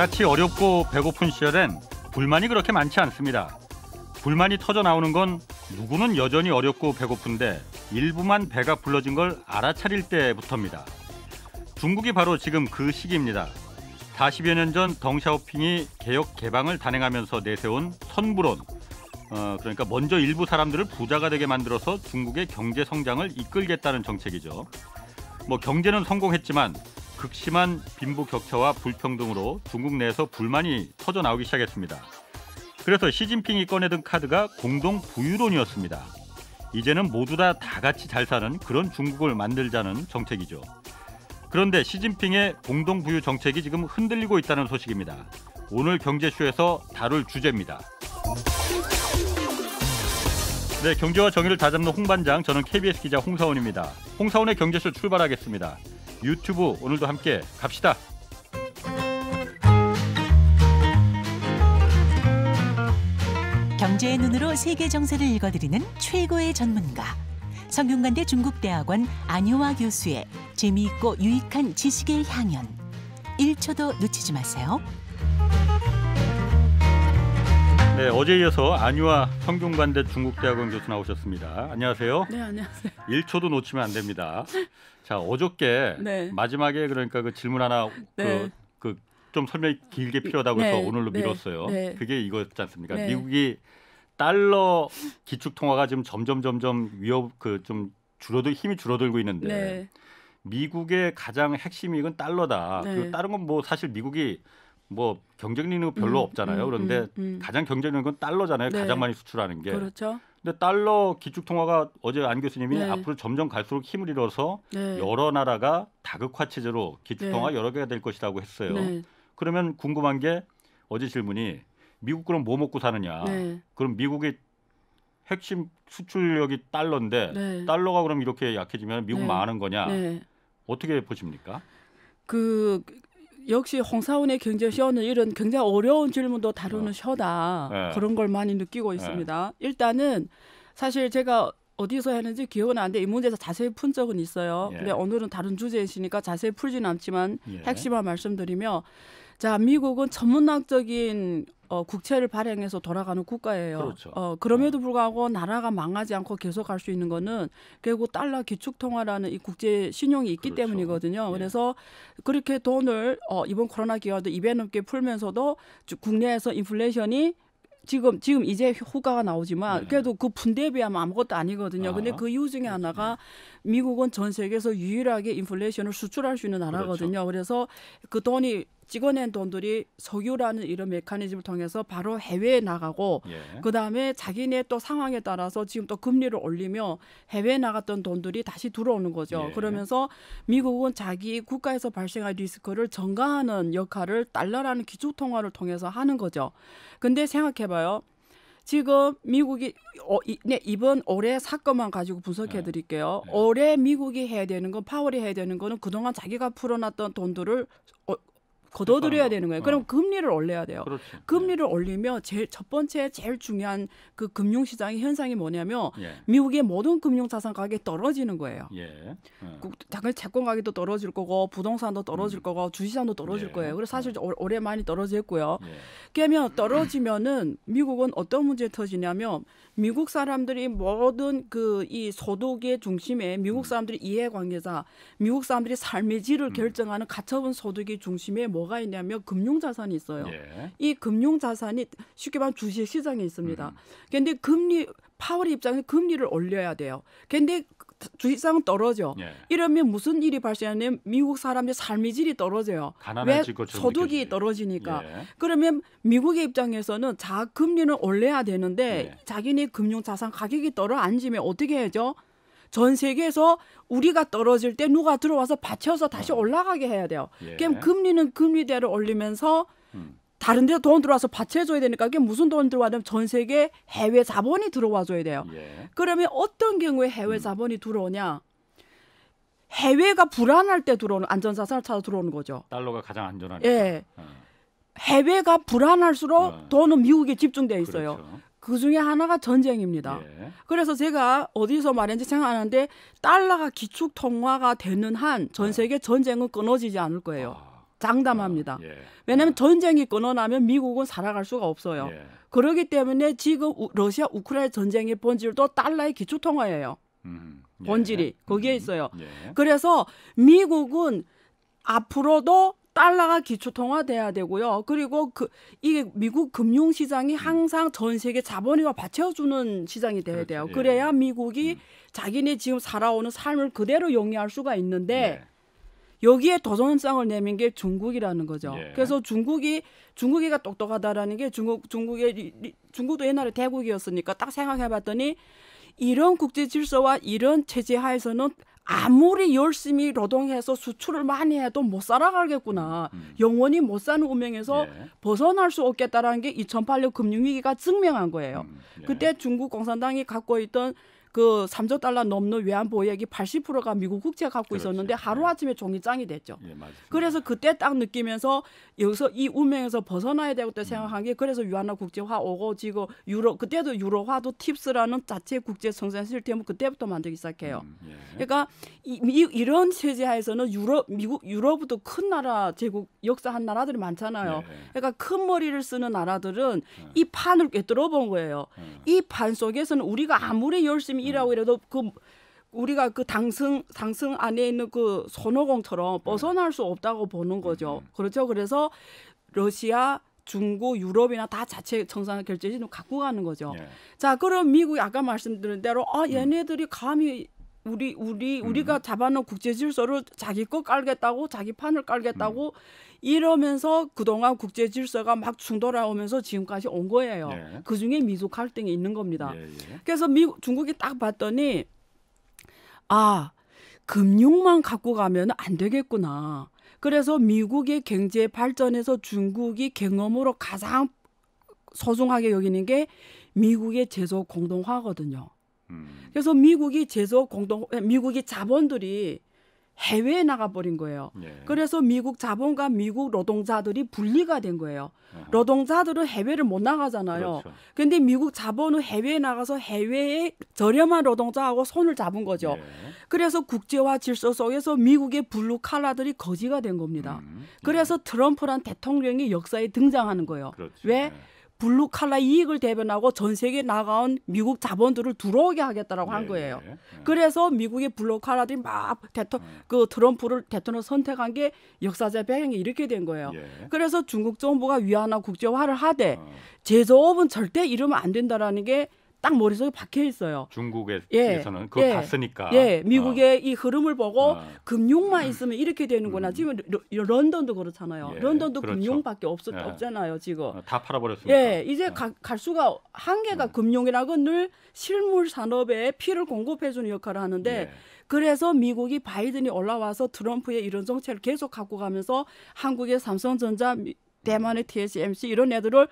나같이 어렵고 배고픈 시절엔 불만이 그렇게 많지 않습니다. 불만이 터져 나오는 건 누구는 여전히 어렵고 배고픈데 일부만 배가 불러진 걸 알아차릴 때부터입니다. 중국이 바로 지금 그 시기입니다. 40여 년 전 덩샤오핑이 개혁 개방을 단행하면서 내세운 선불론 어, 그러니까 먼저 일부 사람들을 부자가 되게 만들어서 중국의 경제 성장을 이끌겠다는 정책이죠. 뭐 경제는 성공했지만 극심한 빈부 격차와 불평등으로 중국 내에서 불만이 터져 나오기 시작했습니다. 그래서 시진핑이 꺼내든 카드가 공동 부유론이었습니다. 이제는 모두 다다 같이 잘 사는 그런 중국을 만들자는 정책이죠. 그런데 시진핑의 공동 부유 정책이 지금 흔들리고 있다는 소식입니다. 오늘 경제쇼에서 다룰 주제입니다. 네, 경제와 정의를 다잡는 홍반장, 저는 KBS 기자 홍사원입니다. 홍사원의 경제쇼 출발하겠습니다. 유튜브 오늘도 함께 갑시다. 경제의 눈으로 세계 정세를 읽어드리는 최고의 전문가. 성균관대 중국대학원 안효화 교수의 재미있고 유익한 지식의 향연. 1초도 놓치지 마세요. 네, 어제 이어서 안유아 성균관대 중국대학원 교수 나오셨습니다. 안녕하세요. 네, 안녕하세요. 1초도 놓치면 안 됩니다. 자, 어저께 네. 마지막에 그러니까 그 질문 하나 그, 네. 그, 그좀 설명이 길게 필요하다고 해서 네. 오늘로 네. 미뤘어요. 네. 그게 이거였지 않습니까? 네. 미국이 달러 기축 통화가 지금 점점 점점 위협 그 좀 줄어들 힘이 줄어들고 있는데 미국의 가장 핵심 이 이건 달러다. 그리고 다른 건 뭐 사실 미국이 뭐 경쟁력은 별로 음, 없잖아요. 음, 그런데 음, 음, 가장 경쟁력은 달러잖아요. 가장 많이 수출하는 게. 그렇죠. 근데 달러 기축통화가 어제 안 교수님이 네. 앞으로 점점 갈수록 힘을 잃어서 네. 여러 나라가 다극화 체제로 기축통화 네. 여러 개가 될 것이라고 했어요. 네. 그러면 궁금한 게 어제 질문이 미국 그럼 뭐 먹고 사느냐? 네. 그럼 미국의 핵심 수출력이 달러인데 네. 달러가 그럼 이렇게 약해지면 미국 망하는 거냐? 어떻게 보십니까? 그 역시 홍사원의 경제쇼는 이런 굉장히 어려운 질문도 다루는 쇼다 어. 네. 그런 걸 많이 느끼고 네. 있습니다. 네. 일단은 사실 제가 어디서 했는지 기억은 안 돼. 이 문제에서 자세히 푼 적은 있어요. 예. 근데 오늘은 다른 주제이시니까 자세히 풀지는 않지만 예. 핵심만 말씀드리며 자, 미국은 천문학적인 어, 국채를 발행해서 돌아가는 국가예요. 그렇죠. 어, 그럼에도 네. 불구하고 나라가 망하지 않고 계속 갈 수 있는 거는 결국 달러 기축통화라는 이 국제 신용이 있기 그렇죠. 때문이거든요. 예. 그래서 그렇게 돈을 어, 이번 코로나 기간도 입에 넘게 풀면서도 국내에서 인플레이션이 지금 지금 이제 효과가 나오지만 네. 그래도 그분대 비하면 아무것도 아니거든요. 아, 근데 그 이유 중에 그렇죠. 하나가 미국은 전 세계에서 유일하게 인플레이션을 수출할 수 있는 나라거든요. 그렇죠. 그래서그 돈이 찍어낸 돈들이 석유라는 이런 메커니즘을 통해서 바로 해외에 나가고 예. 그다음에 자기네 또 상황에 따라서 지금 또 금리를 올리며 해외에 나갔던 돈들이 다시 들어오는 거죠. 예. 그러면서 미국은 자기 국가에서 발생할 리스크를 증가하는 역할을 달러라는 기축 통화를 통해서 하는 거죠. 근데 생각해 봐요. 지금 미국이 어, 이, 네, 이번 올해 사건만 가지고 분석해 드릴게요. 네. 네. 올해 미국이 해야 되는 건 파월이 해야 되는 거는 그동안 자기가 풀어놨던 돈들을 어, 거둬들여야 어. 되는 거예요. 그럼 금리를 올려야 돼요. 그렇죠. 네. 금리를 올리면 제일 첫 번째 제일 중요한 그 금융 시장의 현상이 뭐냐면 예. 미국의 모든 금융 자산 가격이 떨어지는 거예요. 예. 어. 당연히 채권 가격도 떨어질 거고 부동산도 떨어질 음. 거고 주시장도 식 떨어질 예. 거예요. 그래서 사실 어. 올해 많이 떨어졌고요. 예. 그러면 떨어지면은 미국은 어떤 문제 터지냐면 미국 사람들이 모든 그 이 소득의 중심에 미국 음. 사람들이 이해관계자, 미국 사람들이 삶의 질을 음. 결정하는 가처분 소득의 중심에 뭐가 있냐면 금융자산이 있어요. 예. 이 금융자산이 쉽게 말하면 주식시장에 있습니다. 그런데 음. 금리 파월 입장에서 금리를 올려야 돼요. 근데 주식상 떨어져. 예. 이러면 무슨 일이 발생하냐면 미국 사람의 들 삶의 질이 떨어져요. 왜 소득이 느껴지네. 떨어지니까. 예. 그러면 미국의 입장에서는 자 금리는 올려야 되는데 예. 자기네 금융 자산 가격이 떨어앉으면 어떻게 해야죠? 전 세계에서 우리가 떨어질 때 누가 들어와서 받쳐서 다시 어. 올라가게 해야 돼요. 예. 그럼 금리는 금리대로 올리면서 음. 다른 데서 돈 들어와서 받쳐줘야 되니까 이게 무슨 돈 들어와냐면 전 세계 해외 자본이 들어와줘야 돼요. 예. 그러면 어떤 경우에 해외 음. 자본이 들어오냐? 해외가 불안할 때 들어오는 안전사상을 찾아 들어오는 거죠. 달러가 가장 안전하니까. 예. 어. 해외가 불안할수록 어. 돈은 미국에 집중돼 있어요. 그렇죠. 그 중에 하나가 전쟁입니다. 예. 그래서 제가 어디서 말인지 생각하는데 달러가 기축통화가 되는 한전 어. 세계 전쟁은 끊어지지 않을 거예요. 아. 장담합니다. 어, 예. 왜냐하면 전쟁이 끊어나면 미국은 살아갈 수가 없어요. 예. 그러기 때문에 지금 러시아 우크라이나 전쟁의 본질도 달러의 기초통화예요. 음, 예. 본질이 거기에 음, 있어요. 음, 그래서 미국은 앞으로도 달러가 기초통화 돼야 되고요. 그리고 그 이게 미국 금융 시장이 음. 항상 전 세계 자본이가 받쳐주는 시장이 돼야 그렇죠. 돼요. 예. 그래야 미국이 음. 자기네 지금 살아오는 삶을 그대로 영위할 수가 있는데 네. 여기에 도전성을 내민 게 중국이라는 거죠. 예. 그래서 중국이 중국이가 똑똑하다라는 게 중국 중국의 중국도 옛날에 대국이었으니까 딱 생각해봤더니 이런 국제 질서와 이런 체제 하에서는 아무리 열심히 노동해서 수출을 많이 해도 못 살아가겠구나. 음. 영원히 못 사는 운명에서 예. 벗어날 수 없겠다라는 게 2008년 금융위기가 증명한 거예요. 음. 예. 그때 중국 공산당이 갖고 있던 그 3조 달러 넘는 외환 보유액이 80%가 미국 국채 갖고 그렇지. 있었는데 네. 하루 아침에 종이장이 됐죠. 예, 그래서 그때 딱 느끼면서 여기서 이 운명에서 벗어나야 되겠다 음. 생각한 게 그래서 유한화 국제화 오고 지금 유로 그때도 유로화도 팁스라는 자체 국제 성장 시스템을 그때부터 만들기 시작해요. 음, 예. 그러니까 이, 이, 런 체제하에서는 유럽 미국 유럽도 큰 나라 제국 역사 한 나라들이 많잖아요. 예. 그러니까 큰 머리를 쓰는 나라들은 네. 이 판을 꿰뚫어 본 거예요. 이 판 속에서는 우리가 아무리 열심히 이라고 이래도 그 우리가 그 당승 당승 안에 있는 그 손오공처럼 네. 벗어날 수 없다고 보는 거죠. 음, 음. 그렇죠. 그래서 러시아 중국, 유럽이나 다 자체 청산 결제진을 갖고 가는 거죠. 예. 자, 그럼 미국이 아까 말씀드린 대로 아 얘네들이 감히 우리 우리 음. 우리가 잡아놓은 국제 질서를 자기 거 깔겠다고 자기 판을 깔겠다고 음. 이러면서 그동안 국제 질서가 막 충돌하면서 지금까지 온 거예요. 예. 그 중에 미국 갈등이 있는 겁니다. 예, 예. 그래서 미국 중국이 딱 봤더니 아 금융만 갖고 가면 안 되겠구나. 그래서 미국의 경제 발전에서 중국이 경험으로 가장 소중하게 여기는 게 미국의 제조 공동화거든요. 음. 그래서 미국이 제조 공동 미국이 자본들이 해외에 나가버린 거예요. 예. 그래서 미국 자본과 미국 노동자들이 분리가 된 거예요. 어허. 노동자들은 해외를 못 나가잖아요. 그렇 근데 미국 자본은 해외에 나가서 해외에 저렴한 노동자하고 손을 잡은 거죠. 예. 그래서 국제화 질서 속에서 미국의 블루 칼라들이 거지가 된 겁니다. 음. 예. 그래서 예. 트럼프란 대통령이 역사에 등장하는 거예요. 그렇죠. 왜? 예. 블루 칼라 이익을 대변하고 전 세계에 나가온 미국 자본들을 들어오게 하겠다라고 네, 한 예, 거예요. 네, 네. 그래서 미국의 블루 칼라들이 막 대토 음. 그 트럼프를 대통령 선택한 게 역사적 배경이 이렇게 된 거예요. 그래서 중국 정부가 위안화 국제화를 하되 어. 제조업은 절대 이러면 안 된다라는 게딱 머릿속에 박혀 있어요. 중국에서는 예, 그거 예, 봤으니까. 예, 미국의 어. 이 흐름을 보고 어. 금융만 음. 있으면 이렇게 되는구나. 음. 지금 러, 런던도 그렇잖아요. 예, 런던도 그렇죠. 금융밖에 없, 예. 없잖아요, 지금. 어, 다 팔아버렸습니다. 예, 이제 어. 가, 갈 수가 한계가 음. 금융이라고 늘 실물 산업에 피를 공급해주는 역할을 하는데 예. 그래서 미국이 바이든이 올라와서 트럼프의 이런 정책을 계속 갖고 가면서 한국의 삼성전자, 대만의 음. TSMC 이런 애들을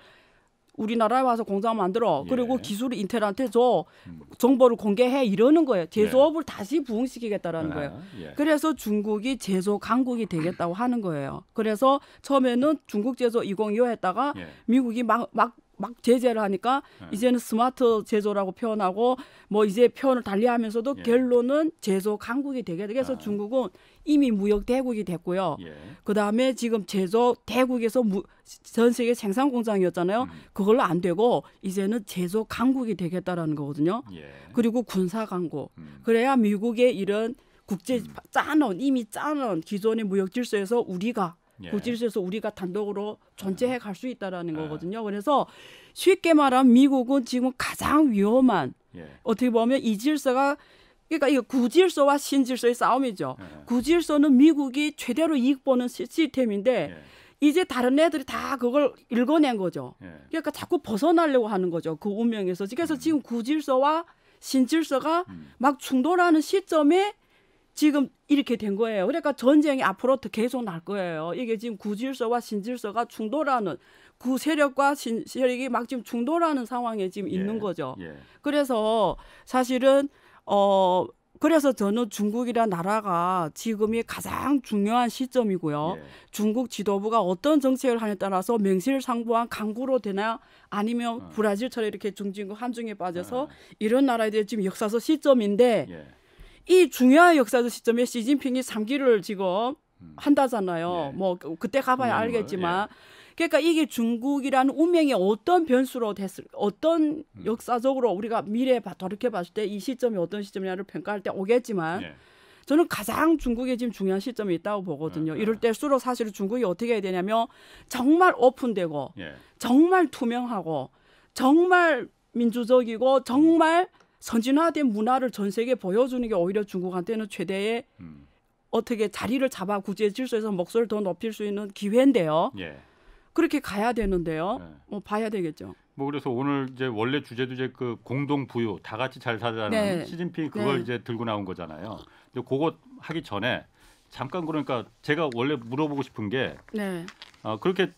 우리나라에 와서 공장 만들어. 예. 그리고 기술을 인텔한테 줘. 음. 정보를 공개해. 이러는 거예요. 제조업을 예. 다시 부흥시키겠다라는 아, 거예요. 예. 그래서 중국이 제조 강국이 되겠다고 하는 거예요. 그래서 처음에는 중국 제조 2025 했다가 예. 미국이 막, 막막 제재를 하니까 네. 이제는 스마트 제조라고 표현하고 뭐 이제 표현을 달리하면서도 예. 결론은 제조 강국이 되게 돼서 아. 중국은 이미 무역 대국이 됐고요. 예. 그 다음에 지금 제조 대국에서 무, 전 세계 생산 공장이었잖아요. 음. 그걸로 안 되고 이제는 제조 강국이 되겠다라는 거거든요. 예. 그리고 군사 강국. 음. 그래야 미국의 이런 국제 음. 짜놓은 이미 짜놓은 기존의 무역 질서에서 우리가 예. 질서에서 우리가 단독으로 존재해 갈 수 있다라는 예. 거거든요. 그래서 쉽게 말하면 미국은 지금 가장 위험한 예. 어떻게 보면 이 질서가 그러니까 이거 구질서와 신질서의 싸움이죠. 예. 구질서는 미국이 최대로 이익 보는 시스템인데 예. 이제 다른 애들이 다 그걸 읽어낸 거죠. 그러니까 자꾸 벗어나려고 하는 거죠. 그 운명에서. 그래서 음. 지금 구질서와 신질서가 음. 막 충돌하는 시점에 지금 이렇게 된 거예요. 그러니까 전쟁이 앞으로 더 계속 날 거예요. 이게 지금 구질서와 신질서가 충돌하는 구 세력과 신 세력이 막 지금 충돌하는 상황에 지금 예, 있는 거죠. 예. 그래서 사실은 어 그래서 저는 중국이란 나라가 지금이 가장 중요한 시점이고요. 예. 중국 지도부가 어떤 정책을 하냐에 따라서 맹실상부한 강구로 되나 아니면 어. 브라질처럼 이렇게 중진국 한중에 빠져서 어. 이런 나라에 대해 지금 역사서 시점인데 예. 이 중요한 역사적 시점에 시진핑이 3기를 지금 음. 한다잖아요. 예. 뭐 그, 그때 가봐야 알겠지만 예. 그러니까 이게 중국이라는 운명이 어떤 변수로 됐을 어떤 음. 역사적으로 우리가 미래에 돌이켜 봤을 때 이 시점이 어떤 시점이냐를 평가할 때 오겠지만 예. 저는 가장 중국에 지금 중요한 시점이 있다고 보거든요. 예. 이럴 때수록 사실 중국이 어떻게 해야 되냐면 정말 오픈되고 예. 정말 투명하고 정말 민주적이고 정말 선진화된 문화를 전 세계에 보여주는 게 오히려 중국한테는 최대의 음. 어떻게 자리를 잡아 구제 질서에서 목소리를 더 높일 수 있는 기회인데요. 예. 그렇게 가야 되는데요. 예. 뭐 봐야 되겠죠. 뭐 그래서 오늘 이제 원래 주제도 이제 그 공동 부유 다 같이 잘 살자는 네. 시진핑 그걸 네. 이제 들고 나온 거잖아요. 근데 그거 하기 전에 잠깐 그러니까 제가 원래 물어보고 싶은 게 네. 어, 그렇게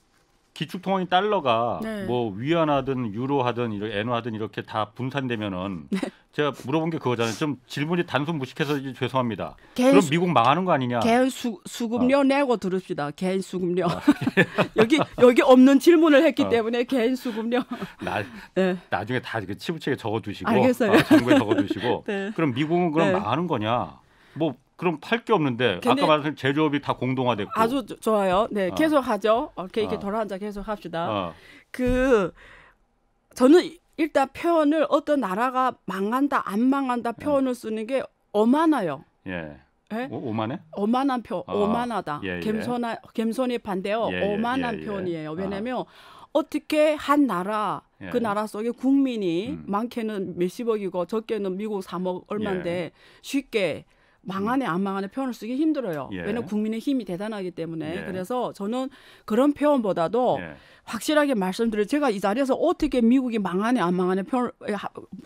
기축통화인 달러가 네. 뭐 위안하든 유로하든 이렇게 엔화하든 이렇게 다 분산되면은 네. 제가 물어본 게 그거잖아요. 좀 질문이 단순 무식해서 죄송합니다. 개인, 그럼 미국 망하는 거 아니냐? 개인 수, 수급료 어. 내고 들읍시다. 개인 수급료. 아. 예. 여기 여기 없는 질문을 했기 어. 때문에 개인 수급료. 나, 네. 나중에 다 치부책에 적어두시고 알겠어요. 어, 정부에 적어두시고 네. 그럼 미국은 그럼 네. 망하는 거냐? 뭐 그럼 팔 게 없는데 아까 말한 제조업이 다 공동화됐고 아주 좋아요. 네, 어. 계속 하죠. 이렇게 어, 이렇게 어. 돌아앉아 계속 합시다. 어. 그 저는 일단 표현을 어떤 나라가 망한다 안 망한다 어. 표현을 쓰는 게 오만해요. 예. 예? 오, 어, 오만해? 오만한 표, 아, 오만하다. 예, 예. 겸손한 겸손이 반대요. 오만한 예, 예, 예, 표현이에요. 왜냐하면 아. 어떻게 한 나라 그 나라 속에 국민이 음. 많게는 몇십억이고 적게는 미국 3억 얼마인데 쉽게 망하네 안 망하네 표현을 쓰기 힘들어요. 예. 왜냐하면 국민의 힘이 대단하기 때문에 예. 그래서 저는 그런 표현보다도 예. 확실하게 말씀드려 제가 이 자리에서 어떻게 미국이 망하네 안 망하네 표현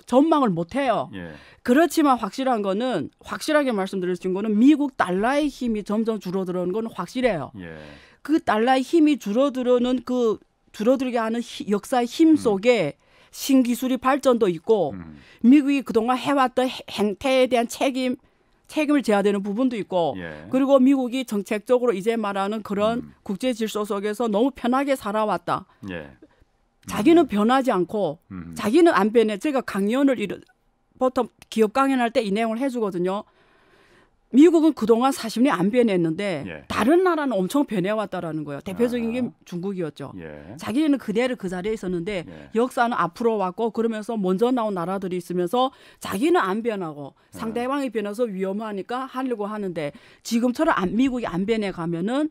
전망을 못 해요. 예. 그렇지만 확실한 거는 확실하게 말씀드릴 수 있는 거는 미국 달러의 힘이 점점 줄어들어는 건 확실해요. 예. 그 달러의 힘이 줄어들어는 그 줄어들게 하는 히, 역사의 힘 음. 속에 음. 신기술이 발전도 있고 음. 미국이 그동안 해왔던 행태에 대한 책임 책임을 져야 되는 부분도 있고 예. 그리고 미국이 정책적으로 이제 말하는 그런 음. 국제 질서 속에서 너무 편하게 살아왔다. 예. 자기는 음. 변하지 않고 음. 자기는 안 변해. 제가 강연을 이르, 보통 기업 강연할 때 이 내용을 해주거든요. 미국은 그동안 사실은 안 변했는데 예. 다른 나라는 엄청 변해왔다라는 거예요. 대표적인 아. 게 중국이었죠. 예. 자기는 그대로 그 자리에 있었는데 예. 역사는 앞으로 왔고 그러면서 먼저 나온 나라들이 있으면서 자기는 안 변하고 예. 상대방이 변해서 위험하니까 하려고 하는데 지금처럼 안, 미국이 안 변해 가면은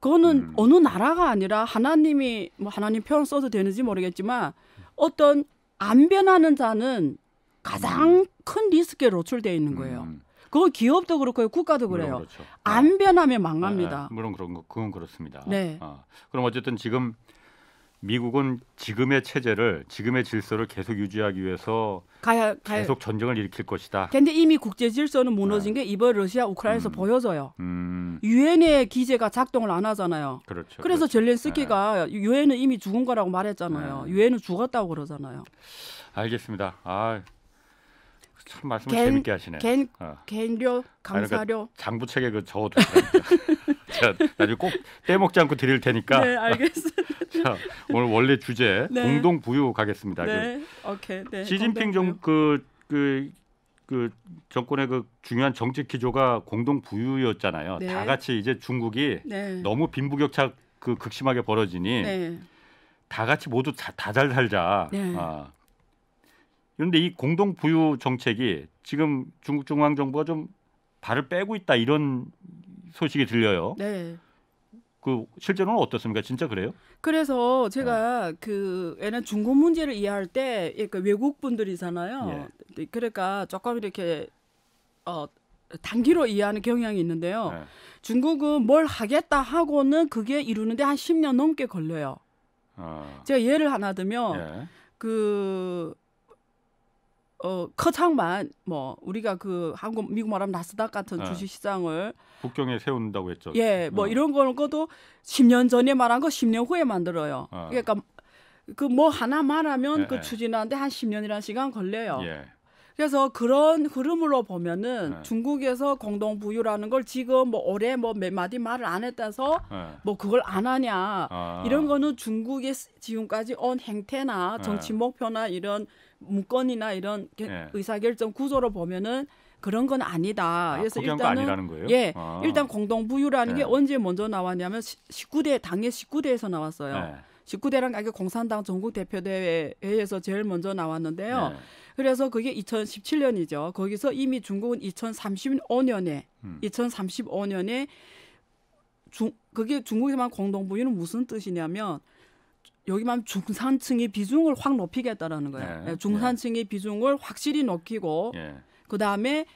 그거는 음. 어느 나라가 아니라 하나님이 뭐 하나님 표현 써도 되는지 모르겠지만 어떤 안 변하는 자는 가장 음. 큰 리스크에 노출돼 있는 거예요. 음. 그 기업도 그렇고요, 국가도 그래요. 그렇죠. 네. 안 변하면 망합니다. 네, 물론 그런 거, 그건 그렇습니다. 네. 어. 그럼 어쨌든 지금 미국은 지금의 체제를 지금의 질서를 계속 유지하기 위해서 가야, 가야. 계속 전쟁을 일으킬 것이다. 그런데 이미 국제 질서는 네. 무너진 네. 게 이번 러시아 우크라이나에서 음. 보여져요. 음. 유엔의 음. 기제가 작동을 안 하잖아요. 그렇죠. 그래서 그렇죠. 젤렌스키가 유엔은 네. 이미 죽은 거라고 말했잖아요. 유엔은 네. 죽었다고 그러잖아요. 알겠습니다. 아참 말씀을 겐, 재밌게 하시네. 겐, 어. 겐료, 그러니까 강사료. 그러니까 장부책에 그적어두시니까 나중에 꼭 떼먹지 않고 드릴 테니까. 네, 알겠습니다. 자, 오늘 원래 주제 네. 공동 부유 가겠습니다. 네, 그, 오케이. 네, 시진핑 정그그 그, 그, 정권의 그 중요한 정책 기조가 공동 부유였잖아요. 네. 다 같이 이제 중국이 네. 너무 빈부격차 그 극심하게 벌어지니 네. 다 같이 모두 다 잘 살자. 네. 어. 그런데 이 공동 부유 정책이 지금 중국 중앙 정부가 좀 발을 빼고 있다 이런 소식이 들려요. 네. 그 실제로는 어떻습니까? 진짜 그래요? 그래서 제가 네. 어. 그얘는중국 문제를 이해할 때 그러니까 외국 분들이잖아요. 예. 네, 그러니까 조금 이렇게 어 단기로 이해하는 경향이 있는데요. 네. 중국은 뭘 하겠다 하고는 그게 이루는데 한 10년 넘게 걸려요. 아. 제가 예를 하나 들면 예. 그어 커창만 뭐 우리가 그 한국 미국 말하면 나스닥 같은 네. 주식 시장을 국경에 세운다고 했죠. 예, 뭐 어. 이런 거는 것도 10년 전에 말한 거 10년 후에 만들어요. 어. 그러니까 그 뭐 하나 말하면 예, 그 예. 추진하는데 한 10년이라는 시간 걸려요. 예. 그래서 그런 흐름으로 보면은 네. 중국에서 공동 부유라는 걸 지금 뭐 올해 뭐몇 마디 말을 안 했다서 네. 뭐 그걸 안 하냐 아. 이런 거는 중국의 지금까지 온 행태나 정치 네. 목표나 이런 문건이나 이런 예. 의사결정 구조로 보면은 그런 건 아니다. 아, 그래서 일단은 예, 아. 일단 공동부유라는 예. 게 언제 먼저 나왔냐면 19대 당의 19대에서 나왔어요. 예. 19대랑 이게 공산당 전국 대표대회에서 제일 먼저 나왔는데요. 예. 그래서 그게 2017년이죠. 거기서 이미 중국은 2035년에 음. 2035년에 중 그게 중국에만 공동부유는 무슨 뜻이냐면 여기만 중산층의 비중을 확 높이겠다라는 거예요. 네. 예, 중산층의 예. 비중을 확실히 높이고 예. 그다음에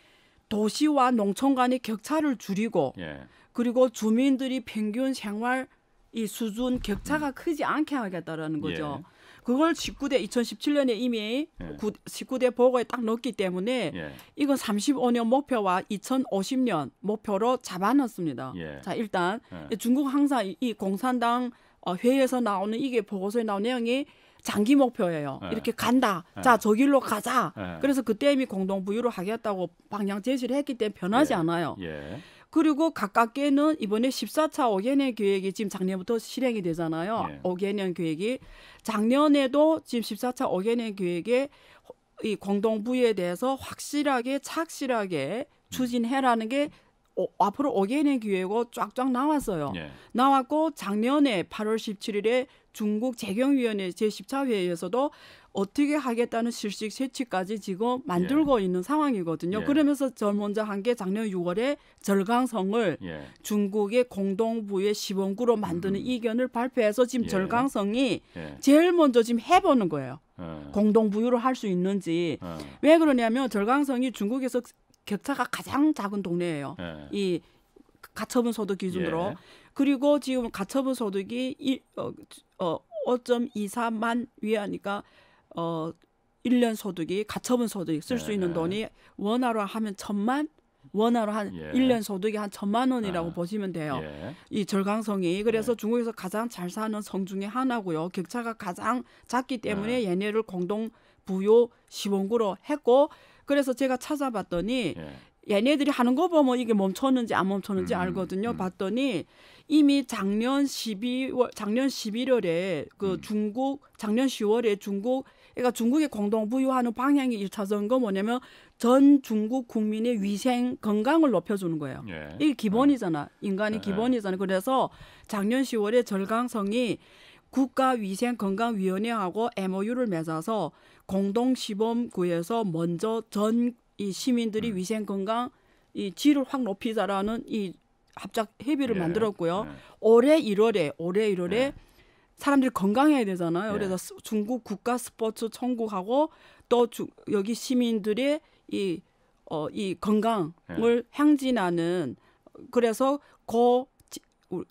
도시와 농촌 간의 격차를 줄이고 예. 그리고 주민들이 평균 생활 이 수준 격차가 음. 크지 않게 하겠다라는 거죠. 예. 그걸 19대 2017년에 이미 예. 19대 보고에 딱 넣었기 때문에 예. 이건 35년 목표와 2050년 목표로 잡아놨습니다. 예. 자 일단 예. 중국 항상 이 공산당 어, 회의에서 나오는 이게 보고서에 나온 내용이 장기 목표예요. 네. 이렇게 간다. 네. 자, 저 길로 가자. 네. 그래서 그때 이미 공동 부유를 하겠다고 방향 제시를 했기 때문에 변하지 않아요. 그리고 가깝게는 이번에 14차 5개년 계획이 지금 작년부터 실행이 되잖아요. 예. 5개년 계획이 작년에도 지금 14차 5개년 계획에 이 공동 부유에 대해서 확실하게 착실하게 음. 추진해라는 게 어, 앞으로 어게인의기회가 쫙쫙 나왔어요. 예. 나왔고 작년에 8월 17일에 중국 재경위원회 제14 회의에서도 어떻게 하겠다는 실식 세치까지 지금 만들고 예. 있는 상황이거든요. 예. 그러면서 저 먼저 한 게 작년 6월에 절강성을 예. 중국의 공동부의 시범구로 만드는 음. 이견을 발표해서 지금 예. 절강성이 예. 제일 먼저 지금 해보는 거예요. 어. 공동부유를 할 수 있는지 어. 왜 그러냐면 절강성이 중국에서 격차가 가장 작은 동네예요. 네. 이 가처분 소득 기준으로 예. 그리고 지금 가처분 소득이 어, 어, 5.24만 위하니까 어 1년 소득이 가처분 소득 쓸수 예. 있는 예. 돈이 원화로 하면 천만 원화로 한 예. 1년 소득이 한 천만 원이라고 아. 보시면 돼요. 예. 이 절강성이 그래서 예. 중국에서 가장 잘 사는 성 중에 하나고요. 격차가 가장 작기 때문에 네. 얘네를 공동 부여시범구로 했고 그래서 제가 찾아봤더니 예. 얘네들이 하는 거 보면 뭐, 뭐 이게 멈췄는지 안 멈췄는지 음, 알거든요. 음. 봤더니 이미 작년 12월, 작년 11월에 그 음. 중국, 작년 10월에 중국, 그러니까 중국의 공동 부유하는 방향이 1차적거 뭐냐면 전 중국 국민의 위생, 건강을 높여주는 거예요. 예. 이게 예. 기본이잖아. 인간이 예. 기본이잖아. 그래서 작년 10월에 절강성이 국가위생건강위원회하고 MOU를 맺어서 공동 시범구에서 먼저 전 이 시민들이 음. 위생 건강 이 질을 확 높이자라는 이 합작 협의를 예. 만들었고요. 예. 올해 1월에 올해 1월에 예. 사람들이 건강해야 되잖아요. 예. 그래서 중국 국가 스포츠 천국하고 또 주, 여기 시민들의 이 어, 이 건강을 예. 향진하는 그래서 고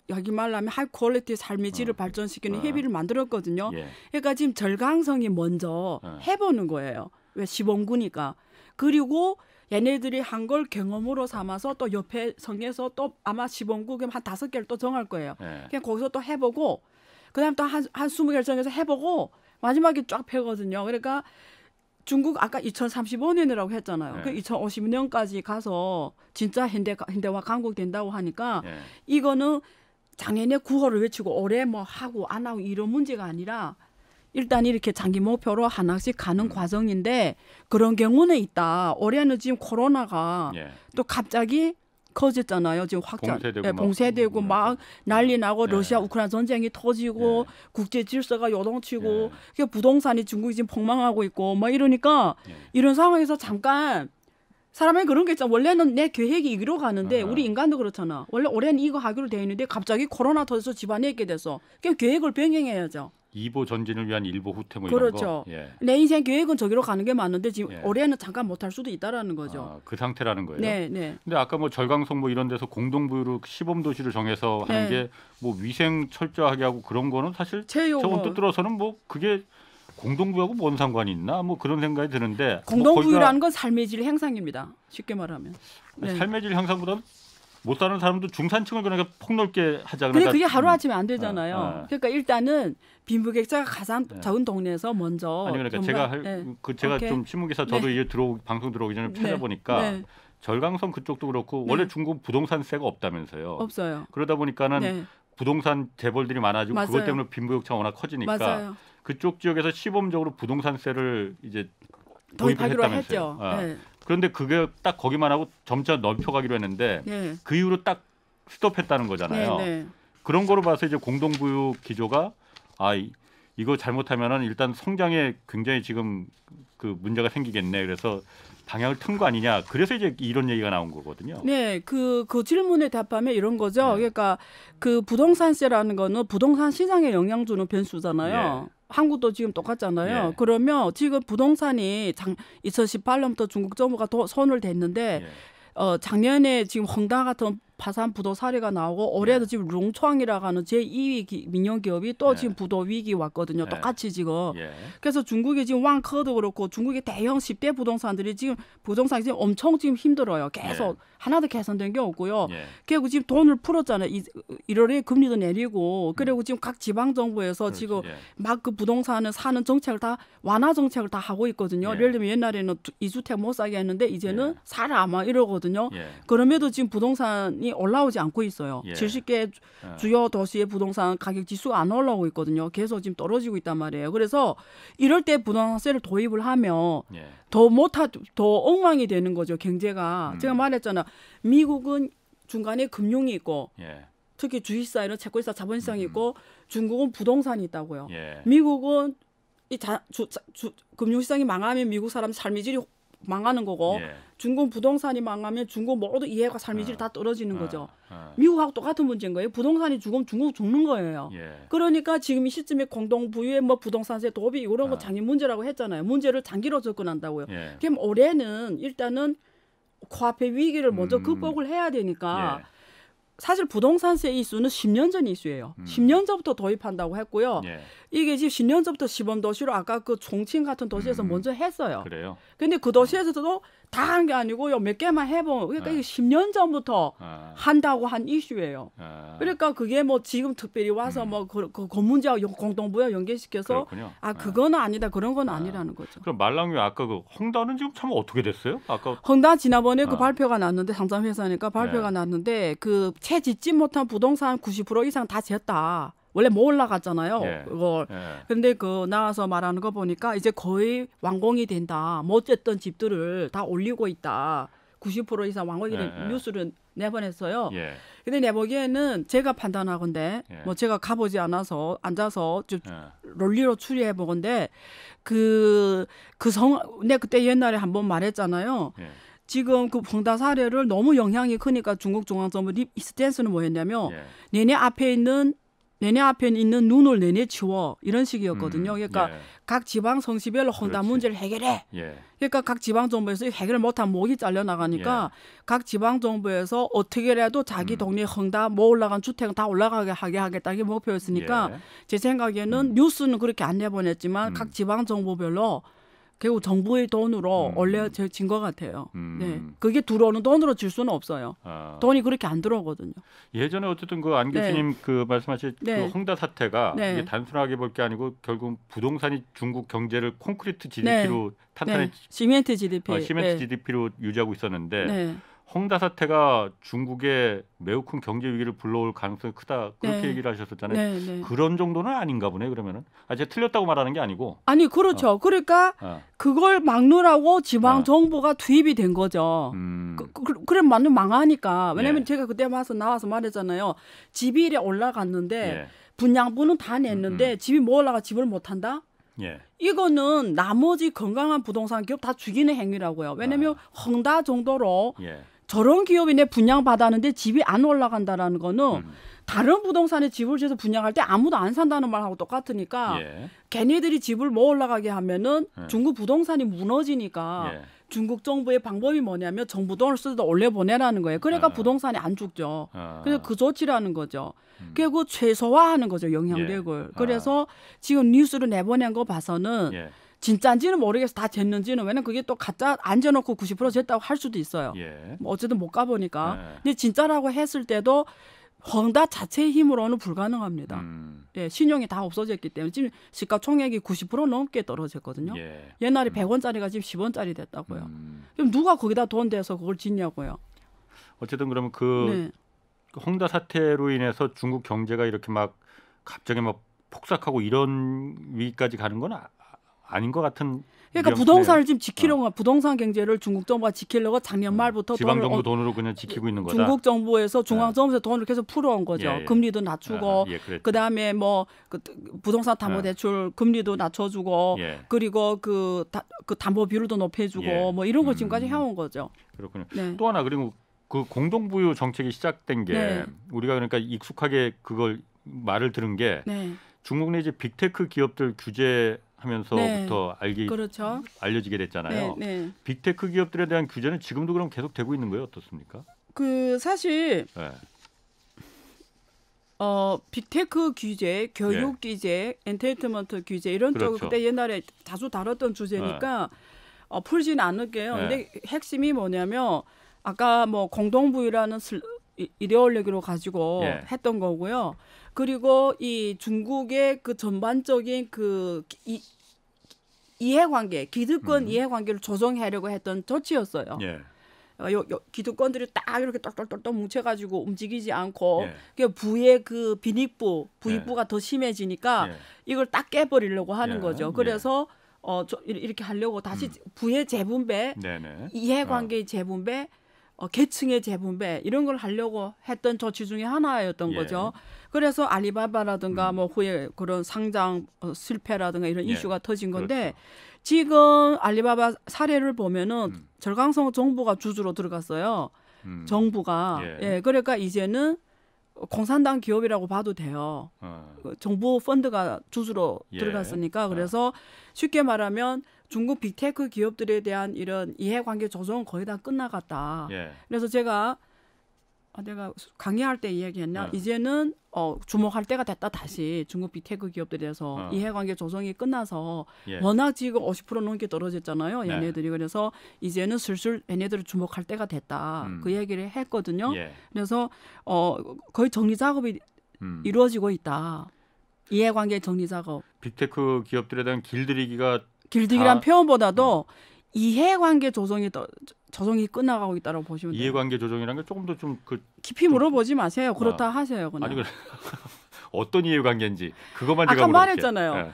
여기 말하면 하이 퀄리티 삶의 질을 어. 발전시키는 어. 협의를 만들었거든요. 예. 그러니까 지금 절강성이 먼저 어. 해보는 거예요. 왜 시범군이니까. 그리고 얘네들이 한 걸 경험으로 삼아서 또 옆에 성에서 또 아마 시범국 한 다섯 개를 또 정할 거예요. 예. 그냥 거기서 또 해보고 그다음 또한한 스무 개를 정해서 해보고 마지막에 쫙패거든요 그러니까 중국 아까 2035년이라고 했잖아요. 네. 그 2050년까지 가서 진짜 현대 현대화 강국된다고 하니까 네. 이거는 작년에 구호를 외치고 올해 뭐 하고 안 하고 이런 문제가 아니라 일단 이렇게 장기 목표로 하나씩 가는 음. 과정인데 그런 경우는 있다. 올해는 지금 코로나가 네. 또 갑자기 커졌잖아요. 지금 확장 봉쇄되고, 네, 봉쇄되고 막, 음. 막, 난리 나고 네. 러시아 우크라이나 전쟁이 터지고 네. 국제 질서가 요동치고 그 부동산이 중국이 지금 폭망하고 있고 막 이러니까 이런 상황에서 잠깐 사람의 그런 게 있잖아. 원래는 내 계획이 이기로 가는데 아. 우리 인간도 그렇잖아. 원래 올해는 이거 하기로 돼 있는데 갑자기 코로나 터져서 집안에 있게 돼서 그냥 계획을 변경해야죠. 이보 전진을 위한 일보 후퇴 뭐 그렇죠. 이런 거. 예. 내 인생 계획은 저기로 가는 게 맞는데 지금 예. 올해는 잠깐 못할 수도 있다라는 거죠. 아, 그 상태라는 거예요. 네, 네. 근데 아까 뭐 절강성 뭐 이런 데서 공동부유로 시범 도시를 정해서 하는 네. 게뭐 위생 철저하게 하고 그런 거는 사실 체육, 저건 또 들어서는 뭐 그게 공동부하고 뭔 상관이 있나 뭐 그런 생각이 드는데 공동부유라는 뭐 뭐건 삶의 질 향상입니다. 쉽게 말하면 네. 삶의 질 향상보다는 못 사는 사람도 중산층을 그러니까 폭넓게 하자. 그 근데 그러니까 그게 하루 음. 아침에 안 되잖아요. 아, 아. 그러니까 일단은 빈부격차가 가장 네. 적은 동네에서 먼저. 아니 그러니까 제가 할, 네. 그 제가 오케이. 좀 신문기사 저도 네. 이게 들어 방송 들어오기 전에 찾아보니까 절강성 그쪽도 그렇고 원래 중국 부동산세가 없다면서요. 없어요. 그러다 보니까는 부동산 재벌들이 많아지고 맞아요. 그것 때문에 빈부격차가 워낙 커지니까 맞아요. 그쪽 지역에서 시범적으로 부동산세를 이제 도입하기로 했다면서요. 했죠. 아. 네. 그런데 그게 딱 거기만 하고 점차 넓혀가기로 했는데 네. 그 이후로 딱 스톱했다는 거잖아요. 네, 네. 그런 거로 봐서 이제 공동부유 기조가 아 이, 이거 잘못하면은 일단 성장에 굉장히 지금 그 문제가 생기겠네. 그래서 방향을 튼 거 아니냐. 그래서 이제 이런 얘기가 나온 거거든요. 네, 그그 그 질문에 답하면 이런 거죠. 네. 그러니까 그 부동산세라는 거는 부동산 시장에 영향 주는 변수잖아요. 네. 한국도 지금 똑같잖아요. 예. 그러면 지금 부동산이 장, 2018년부터 중국 정부가 도, 손을 댔는데 예. 어, 작년에 지금 헝다 같은 파산 부도 사례가 나오고 네. 올해도 예. 지금 롱창이라고 하는 제2위 민영기업이 또 예. 지금 부도 위기 왔거든요. 예. 똑같이 지금. 예. 그래서 중국이 지금 왕커도 그렇고 중국의 대형 10대 부동산들이 지금 부동산이 지금 엄청 지금 힘들어요. 계속 하나도 개선된 게 없고요. 예. 그리고 지금 돈을 풀었잖아요. 이, 1월에 금리도 내리고 음. 그리고 지금 각 지방정부에서 그렇지. 지금 예. 막그 부동산을 사는 정책을 다 완화 정책을 다 하고 있거든요. 예를 들면 옛날에는 이주택 못 사게 했는데 이제는 사라 아마 이러거든요. 그럼에도 지금 부동산이 부동산이 올라오지 않고 있어요. 예. 70개 예. 주요 도시의 부동산 가격 지수가 안 올라오고 있거든요. 계속 지금 떨어지고 있단 말이에요. 그래서 이럴 때 부동산세를 도입을 하면 예. 더 못하 더 엉망이 되는 거죠. 경제가 음. 제가 말했잖아. 미국은 중간에 금융이 있고 예. 특히 주식사 이런 채권사 자본시장이 음. 있고 중국은 부동산이 있다고요. 예. 미국은 이 자, 주, 자, 주, 금융시장이 망하면 미국 사람 삶의 질이 망하는 거고 예. 중국 부동산이 망하면 중국 모두 이해가 삶의 질이다 아. 떨어지는 아, 거죠. 아. 미국하고 똑같은 문제인 거예요. 부동산이 죽으면 중국 죽는 거예요. 예. 그러니까 지금 이 시점에 공동 부유의 뭐 부동산세 도비 이런 거 아. 장기 문제라고 했잖아요. 문제를 장기로 접근한다고요. 예. 그럼 올해는 일단은 코앞의 위기를 먼저 음. 극복을 해야 되니까 예. 사실 부동산세 이수는 10년 전 이수예요. 음. 10년 전부터 도입한다고 했고요. 예. 이게 지금 10년 전부터 시범 도시로 아까 그 종칭 같은 도시에서 음. 먼저 했어요. 그래요. 근데 그 도시에서도 음. 다한게 아니고요. 몇 개만 해보면 그러니까 이게 10년 전부터 네. 한다고 한 이슈예요. 네. 그러니까 그게 뭐 지금 특별히 와서 음. 뭐그 그 건문제하고 그 공동부여 연계시켜서 그렇군요. 아 그거는 아니다 그런 건 아니라는 거죠. 그럼 말랑유 아까 그 헝다는 지금 참 어떻게 됐어요? 아까 헝다 지난번에 그 발표가 났는데 상장 회사니까 발표가 났는데 그 채 짓지 못한 부동산 90% 이상 다 졌다. 원래 못 뭐 올라갔잖아요. 예. 그걸. 예. 근데 그 나와서 말하는 거 보니까 이제 거의 완공이 된다. 못 뭐 됐던 집들을 다 올리고 있다. 90% 이상 완공이 된 예, 예. 뉴스를 내보냈어요. 예. 근데 내보기에는 제가 판단하건데 예. 뭐 제가 가보지 않아서 앉아서 좀 롤리로 예. 추리해 보건데 그 그 성 내 그때 옛날에 한번 말했잖아요. 지금 그 봉다 사례를 너무 영향이 크니까 중국 중앙정부 립스탠스는 뭐였냐면 내내 앞에 있는 내내 앞에 있는 눈을 내내 치워 이런 식이었거든요. 음, 그러니까 예. 각 지방 성시별로 헌다 그렇지. 문제를 해결해. 예. 그러니까 각 지방 정부에서 해결 못한 목이 잘려 나가니까 예. 각 지방 정부에서 어떻게라도 자기 음. 동네 헝다 뭐 올라간 주택다 올라가게 하게 하겠다 이게 목표였으니까 예. 제 생각에는 음. 뉴스는 그렇게 안 내보냈지만 음. 각 지방 정부별로 결국 정부의 돈으로 음. 원래 제진것 같아요. 음. 네. 그게 들어오는 돈으로 줄 수는 없어요. 아. 돈이 그렇게 안 들어오거든요. 예전에 어쨌든 그안 교수님 네. 그 말씀하신 그 네. 그 헝다 사태가 네. 이게 단순하게 볼 게 아니고 결국 부동산이 중국 경제를 콘크리트 GDP로 네. 탄탄히 네. 시멘트 GDP, 어, 아, 시멘트 네. GDP로 유지하고 있었는데 홍다 사태가 중국의 매우 큰 경제 위기를 불러올 가능성이 크다 그렇게 네. 얘기를 하셨었잖아요. 네, 네. 그런 정도는 아닌가 보네 그러면은. 아 제가 틀렸다고 말하는 게 아니고. 아니 그렇죠. 어. 그러니까 어. 그걸 막느라고 지방 어. 정부가 투입이 된 거죠. 음. 그, 그, 그럼 완전 망하니까. 왜냐면 예. 제가 그때 와서 나와서 말했잖아요. 집이 래 올라갔는데 예. 분양분은 다 음, 냈는데 음. 집이 뭐 올라가 집을 못 한다. 예. 이거는 나머지 건강한 부동산 기업 다 죽이는 행위라고요. 왜냐면 아. 헝다 정도로. 예. 저런 기업이네 분양받았는데 집이 안 올라간다라는 거는 음. 다른 부동산에 집을 지어서 분양할 때 아무도 안 산다는 말하고 똑같으니까 예. 걔네들이 집을 뭐 올라가게 하면은 예. 중국 부동산이 무너지니까 예. 중국 정부의 방법이 뭐냐면 정부 돈을 쓰도 올려 보내라는 거예요. 그러니까 아. 부동산이 안 죽죠. 아. 그래서 그 조치라는 거죠. 음. 그리고 최소화하는 거죠 영향력을. 예. 아. 그래서 지금 뉴스를 내보낸 거 봐서는. 예. 진짜인지는 모르겠어. 다 쟀는지는 왜냐면 그게 또 가짜 안 재놓고 90% 쟀다고 할 수도 있어요. 예. 뭐 어쨌든 못 가보니까. 네. 근데 진짜라고 했을 때도 헝다 자체의 힘으로는 불가능합니다. 음. 예, 신용이 다 없어졌기 때문에 지금 시가총액이 90% 넘게 떨어졌거든요. 예. 옛날에 음. 100원짜리가 지금 10원짜리 됐다고요. 음. 그럼 누가 거기다 돈 대서 그걸 짓냐고요. 어쨌든 그러면 그 네. 헝다 사태로 인해서 중국 경제가 이렇게 막 갑자기 막 폭삭하고 이런 위기까지 가는 건 아, 아닌 것 같은 그러니까 부동산을 지금 지키려고 어. 부동산 경제를 중국 정부가 지키려고 작년 어. 말부터 지방 정부 어, 돈으로 그냥 지키고 있는 거다. 중국 정부에서 중앙 네. 정부에서 돈을 계속 풀어온 거죠. 예, 예. 금리도 낮추고 예, 그다음에 뭐 그, 부동산 담보 네. 대출 금리도 낮춰주고 예. 그리고 그, 다, 그 담보 비율도 높여주고 예. 뭐 이런 걸 음. 지금까지 음. 해온 거죠. 그렇군요. 네. 또 하나 그리고 그 공동부유 정책이 시작된 게 네. 우리가 그러니까 익숙하게 그걸 말을 들은 게 네. 중국 내지 빅테크 기업들 규제 하면서부터 네. 알게 그렇죠. 알려지게 됐잖아요. 네, 네. 빅테크 기업들에 대한 규제는 지금도 그럼 계속 되고 있는 거예요? 어떻습니까? 그 사실 네. 어 빅테크 규제, 교육 네. 규제, 엔터테인먼트 규제 이런 그렇죠. 쪽 그때 옛날에 자주 다뤘던 주제니까 네. 어, 풀지는 않을게요. 근데 핵심이 뭐냐면 아까 뭐공동부위라는 슬, 이데올로기로 가지고 예. 했던 거고요. 그리고 이 중국의 그 전반적인 그 이, 이해관계, 기득권 음. 이해관계를 조정하려고 했던 조치였어요. 예. 어, 요, 요 기득권들이 딱 이렇게 똘똘똘똘 뭉쳐가지고 움직이지 않고 예. 부의 그 빈익부, 부익부가 예. 더 심해지니까 예. 이걸 딱 깨버리려고 하는 예. 거죠. 예. 그래서 어, 저, 이렇게 하려고 다시 음. 부의 재분배, 네네. 네. 이해관계의 어. 재분배, 어, 계층의 재분배 이런 걸 하려고 했던 조치 중에 하나였던 거죠. 그래서 알리바바라든가 음. 뭐 후에 그런 상장 어, 실패라든가 이런 예. 이슈가 터진 건데 그렇죠. 지금 알리바바 사례를 보면은 음. 절강성 정부가 주주로 들어갔어요. 음. 정부가 예. 예. 그러니까 이제는 공산당 기업이라고 봐도 돼요. 어. 그 정부 펀드가 주주로 예. 들어갔으니까 어. 그래서 쉽게 말하면 중국 빅테크 기업들에 대한 이런 이해관계 조정은 거의 다 끝나갔다. 예. 그래서 제가 아, 내가 강의할 때 이야기했나? 네. 이제는 어, 주목할 때가 됐다 다시 중국 빅테크 기업들에서 어. 이해관계 조성이 끝나서 예. 워낙 지금 50% 넘게 떨어졌잖아요. 네. 얘네들이 그래서 이제는 슬슬 얘네들을 주목할 때가 됐다 음. 그 얘기를 했거든요. 예. 그래서 어, 거의 정리 작업이 음. 이루어지고 있다. 이해관계 정리 작업. 빅테크 기업들에 대한 길들이기가 길들이란 표현보다도 어. 이해관계 조정이더 조성이 끝나가고 있다고 보시면 돼요. 이해관계 조정이라는 게 조금 더 좀 그 깊이 좀 물어보지 마세요. 그렇다 아, 하세요. 그냥. 아니 그 어떤 이해관계인지 그것만 제가 아까 말했잖아요.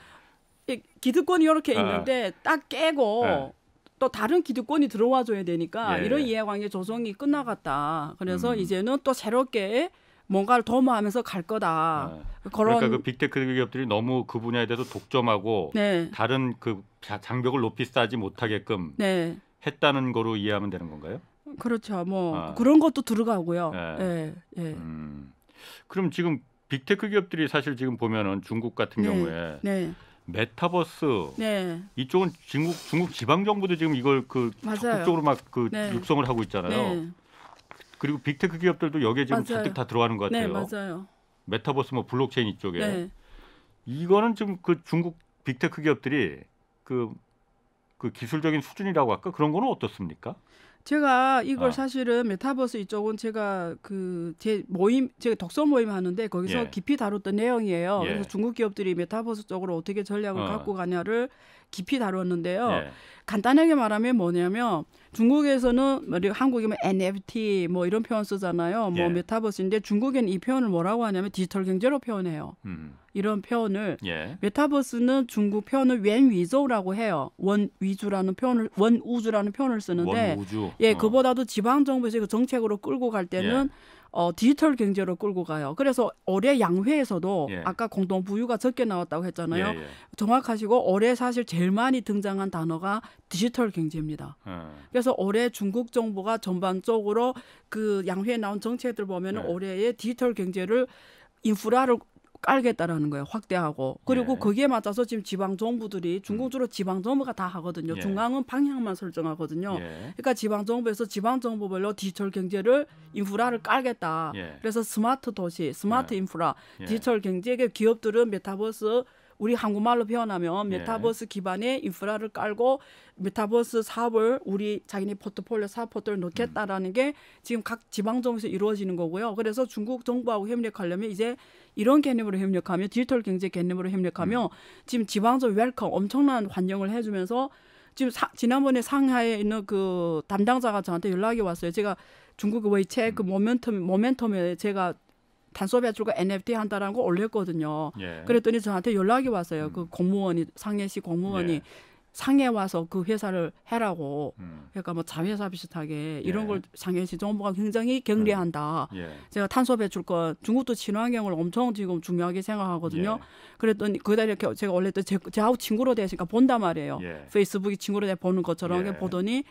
예. 기득권이 이렇게 아, 있는데 딱 깨고 예. 또 다른 기득권이 들어와 줘야 되니까 예. 이런 예. 이해관계 조정이 끝나갔다. 그래서 음. 이제는 또 새롭게 뭔가를 도모하면서 뭐 갈 거다. 네. 그런 그러니까 그 빅테크 기업들이 너무 그 분야에 대해서 독점하고 네. 다른 그 장벽을 높이 쌓지 못하게끔 네. 했다는 거로 이해하면 되는 건가요? 그렇죠. 뭐 아. 그런 것도 들어가고요. 네. 예. 예. 음. 그럼 지금 빅테크 기업들이 사실 지금 보면은 중국 같은 네. 경우에 네. 메타버스 네. 이쪽은 중국 중국 지방 정부도 지금 이걸 그 맞아요. 적극적으로 막 그 육성을 하고 있잖아요. 그리고 빅테크 기업들도 여기에 지금 맞아요. 잔뜩 다 들어가는 것 네, 같아요. 네, 맞아요. 메타버스 뭐 블록체인 이쪽에 네. 이거는 지금 그 중국 빅테크 기업들이 그, 그 기술적인 수준이라고 할까 그런 거는 어떻습니까? 제가 이걸 아. 사실은 메타버스 이쪽은 제가 그 제 모임 제가 독서 모임 하는데 거기서 예. 깊이 다뤘던 내용이에요. 예. 그래서 중국 기업들이 메타버스 쪽으로 어떻게 전략을 어. 갖고 가냐를 깊이 다뤘는데요. 예. 간단하게 말하면 뭐냐면 중국에서는 한국이면 NFT 뭐 이런 표현 쓰잖아요. 뭐 예. 메타버스인데 중국엔 이 표현을 뭐라고 하냐면 디지털 경제로 표현해요. 음. 이런 표현을 예. 메타버스는 중국 표현을 웬위조라고 해요. 원위주라는 표현을 원우주라는 표현을 쓰는데 원우주. 예, 어. 그보다도 지방 정부에서 그 정책으로 끌고 갈 때는 예. 어, 디지털 경제로 끌고 가요. 그래서 올해 양회에서도 예. 아까 공동 부유가 적게 나왔다고 했잖아요. 예, 예. 정확하시고 올해 사실 제일 많이 등장한 단어가 디지털 경제입니다. 예. 그래서 올해 중국 정부가 전반적으로 그 양회에 나온 정책들 보면 은 예. 올해의 디지털 경제를 인프라를 깔겠다라는 거예요. 확대하고 그리고 예. 거기에 맞아서 지금 지방 정부들이 중국 주로 지방 정부가 다 하거든요. 예. 중앙은 방향만 설정하거든요. 예. 그러니까 지방 정부에서 지방 정부별로 디지털 경제를 인프라를 깔겠다. 예. 그래서 스마트 도시, 스마트 예. 인프라, 예. 디지털 경제에 기업들은 메타버스 우리 한국말로 표현하면 예. 메타버스 기반의 인프라를 깔고 메타버스 사업을 우리 자기네 포트폴리오 사업 포트를 넣겠다라는 게 지금 각 지방정부에서 이루어지는 거고요. 그래서 중국 정부하고 협력하려면 이제 이런 개념으로 협력하며 디지털 경제 개념으로 협력하며 음. 지금 지방정 웰컴 엄청난 환영을 해주면서 지금 사, 지난번에 상하에 있는 그 담당자가 저한테 연락이 왔어요. 제가 중국의 웨이체 그 음. 모멘텀 모멘텀에 제가 탄소 배출과 NFT 한다라는 거 올렸거든요. 예. 그랬더니 저한테 연락이 왔어요. 그 음. 그 공무원이 상해시 공무원이 예. 상해 와서 그 회사를 해라고. 음. 그러니까 뭐 자회사 비슷하게 이런 예. 걸 상해시 정부가 굉장히 경리한다 음. 예. 제가 탄소 배출권 중국도 친환경을 엄청 지금 중요하게 생각하거든요. 예. 그랬더니 그다 이렇 제가 원래 또 제, 제하고 친구로 되니까 그러니까 본단 말이에요. 예. 페이스북이 친구로 돼 보는 것처럼 예. 보더니